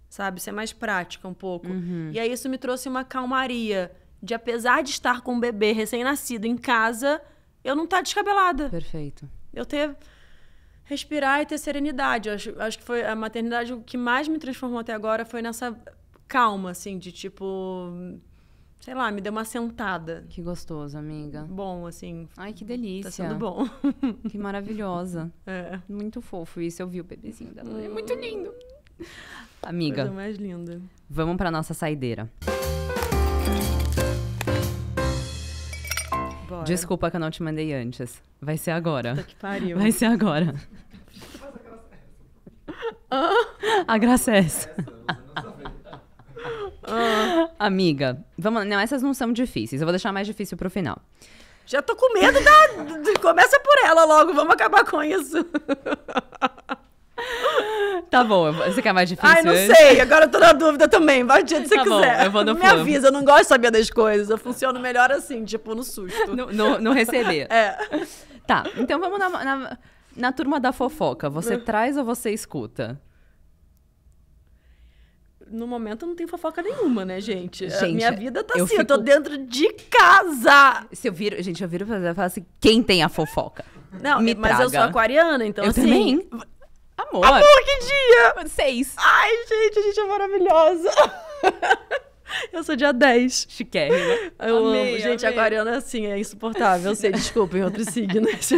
Sabe, ser mais prática um pouco. Uhum. E aí isso me trouxe uma calmaria de apesar de estar com um bebê recém-nascido em casa, eu não estar tá descabelada. Perfeito. Eu ter respirar e ter serenidade. Eu acho, acho que foi a maternidade o que mais me transformou até agora foi nessa calma, assim, de tipo. Sei lá, me deu uma sentada. Que gostoso, amiga. Bom, assim. Ai, que tá delícia. Tá sendo bom. Que maravilhosa. (laughs) É. Muito fofo isso. Eu vi o bebezinho dela. É muito hum. lindo. Amiga. Coisa mais linda. Vamos pra nossa saideira. Bora. Desculpa que eu não te mandei antes. Vai ser agora. Puta que pariu. Vai ser agora. (laughs) Ah, a graça é essa. A graça é essa. Ah. Amiga, vamos. Não, essas não são difíceis. Eu vou deixar mais difícil pro final. Já tô com medo da. Começa por ela logo, vamos acabar com isso. Tá bom, você quer mais difícil? Ai, não sei, agora eu tô na dúvida também. Vai do jeito que você tá quiser. Bom, eu vou no Me avisa, eu não gosto de saber das coisas. Eu funciono melhor assim, tipo, no susto. No, receber. É. Tá, então vamos na, na, na turma da fofoca. Você uhum. traz ou você escuta? no momento não tem fofoca nenhuma, né, gente? gente minha vida tá eu assim, fico... eu tô dentro de casa! Se eu viro, gente, eu viro e falo assim, quem tem a fofoca? Não, Me mas traga. eu sou aquariana, então eu assim... Também. Amor! Amor, que dia! Seis. Ai, gente, a gente é maravilhosa! (laughs) Eu sou dia 10. Chiquérrima. Eu amei, amo. Gente, amei. aquariano é assim, é insuportável. Eu sei, desculpem, outros (laughs) signos.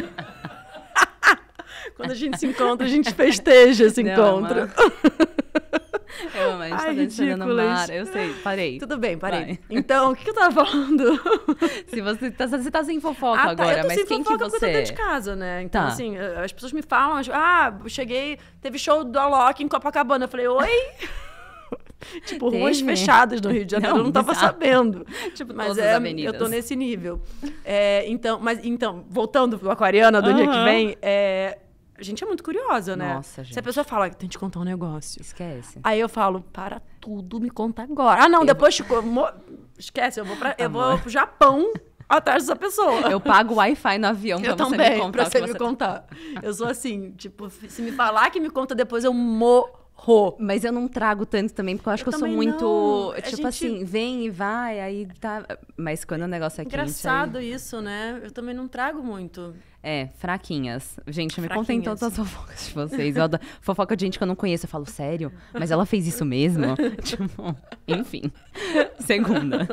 (laughs) Quando a gente se encontra, a gente festeja esse Não, encontro. É mas (laughs) a gente tá dentro ridículo, de mar. Eu sei, parei. Tudo bem, parei. Vai. (laughs) Então, o que, que eu tava falando? Se você tá, você tá sem fofoca ah, tá, agora, mas quem que você... Eu tô de casa, né? Então, tá. assim, as pessoas me falam, tipo, ah, cheguei, teve show do Alok em Copacabana. Eu falei, oi? (laughs) tipo, ruas fechadas no Rio de Janeiro, não, eu não tava exato. sabendo. Tipo, mas é, eu tô nesse nível. É, então, mas então, voltando pro Aquariana do dia que vem, é, a gente é muito curiosa, né? Nossa, gente. Se a pessoa fala, tem que te contar um negócio. Esquece. Aí eu falo, para tudo, me conta agora. Ah, não, eu depois vou... Tipo, mo... esquece, eu vou, pra... eu vou pro Japão (laughs) atrás dessa pessoa. Eu pago Wi-Fi no avião pra eu você também, me contar. Pra você me contar. Tá eu sou assim, tipo, se me falar que me conta depois, eu morro. Mas eu não trago tanto também, porque eu acho eu que eu sou muito. Não. Tipo gente... assim, vem e vai, aí tá. Mas quando o negócio é quente. Engraçado aí... isso, né? Eu também não trago muito. É, fraquinhas. Gente, me fraquinhas. contem todas as fofocas de vocês. Eu adoro... (laughs) Fofoca de gente que eu não conheço, eu falo, sério? Mas ela fez isso mesmo? (laughs) tipo, enfim. Segunda.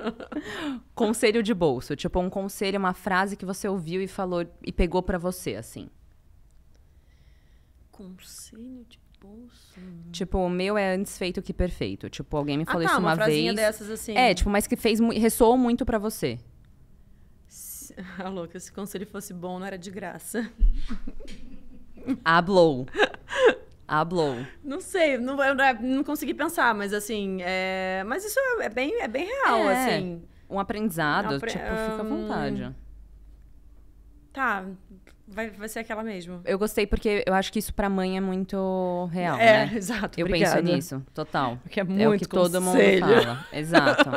Conselho de bolso. Tipo, um conselho, uma frase que você ouviu e falou e pegou para você, assim. Conselho de bolso? Tipo, o meu é antes feito que perfeito. Tipo, alguém me ah, falou ah, tá, isso uma, uma vez. Dessas, assim. É, tipo, mas que fez ressoou muito para você. Ah, louca, se o conselho fosse bom, não era de graça. (laughs) Hablou. Hablou. Não sei, não, é, não consegui pensar, mas assim, é... mas isso é, é bem, é bem real, é, assim. Um aprendizado, apre... tipo, fica à hum, vontade. Tá, vai, vai ser aquela mesmo. Eu gostei porque eu acho que isso pra mãe é muito real, é, né? (laughs) exato, Eu obrigada. penso nisso, total. Porque é muito É o que conselho. todo mundo fala. (laughs) Exato.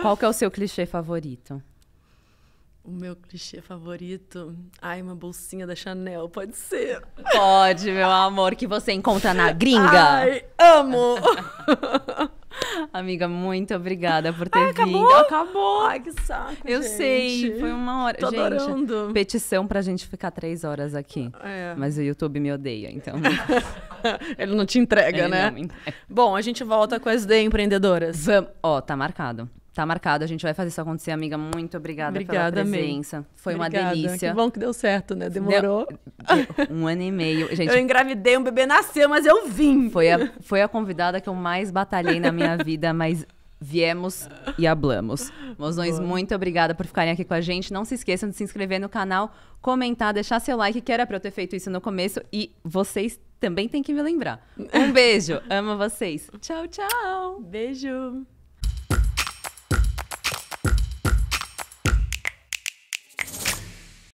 Qual que é o seu clichê favorito? O meu clichê favorito. Ai, uma bolsinha da Chanel, pode ser. Pode, meu amor, que você encontra na gringa. Ai, amo! (laughs) Amiga, muito obrigada por ter Ai, acabou? vindo. Acabou! Ai, que saco. Eu gente. sei, foi uma hora. Tô gente, adorando. Petição pra gente ficar três horas aqui. É. Mas o YouTube me odeia, então. (laughs) Ele não te entrega, Ele né? Bom, a gente volta com as D empreendedoras. Vamos. Ó, oh, tá marcado. Tá marcado, a gente vai fazer isso acontecer, amiga. Muito obrigada, obrigada pela presença. Mesmo. Foi obrigada. uma delícia. Que bom que deu certo, né? Demorou. Deu... um ano e meio. (laughs) Gente, eu engravidei, um bebê nasceu, mas eu vim. Foi a, foi a convidada que eu mais batalhei na minha vida, mas viemos e hablamos. Mozões, muito obrigada por ficarem aqui com a gente. Não se esqueçam de se inscrever no canal, comentar, deixar seu like, que era pra eu ter feito isso no começo. E vocês também têm que me lembrar. Um beijo, amo vocês. Tchau, tchau. Beijo.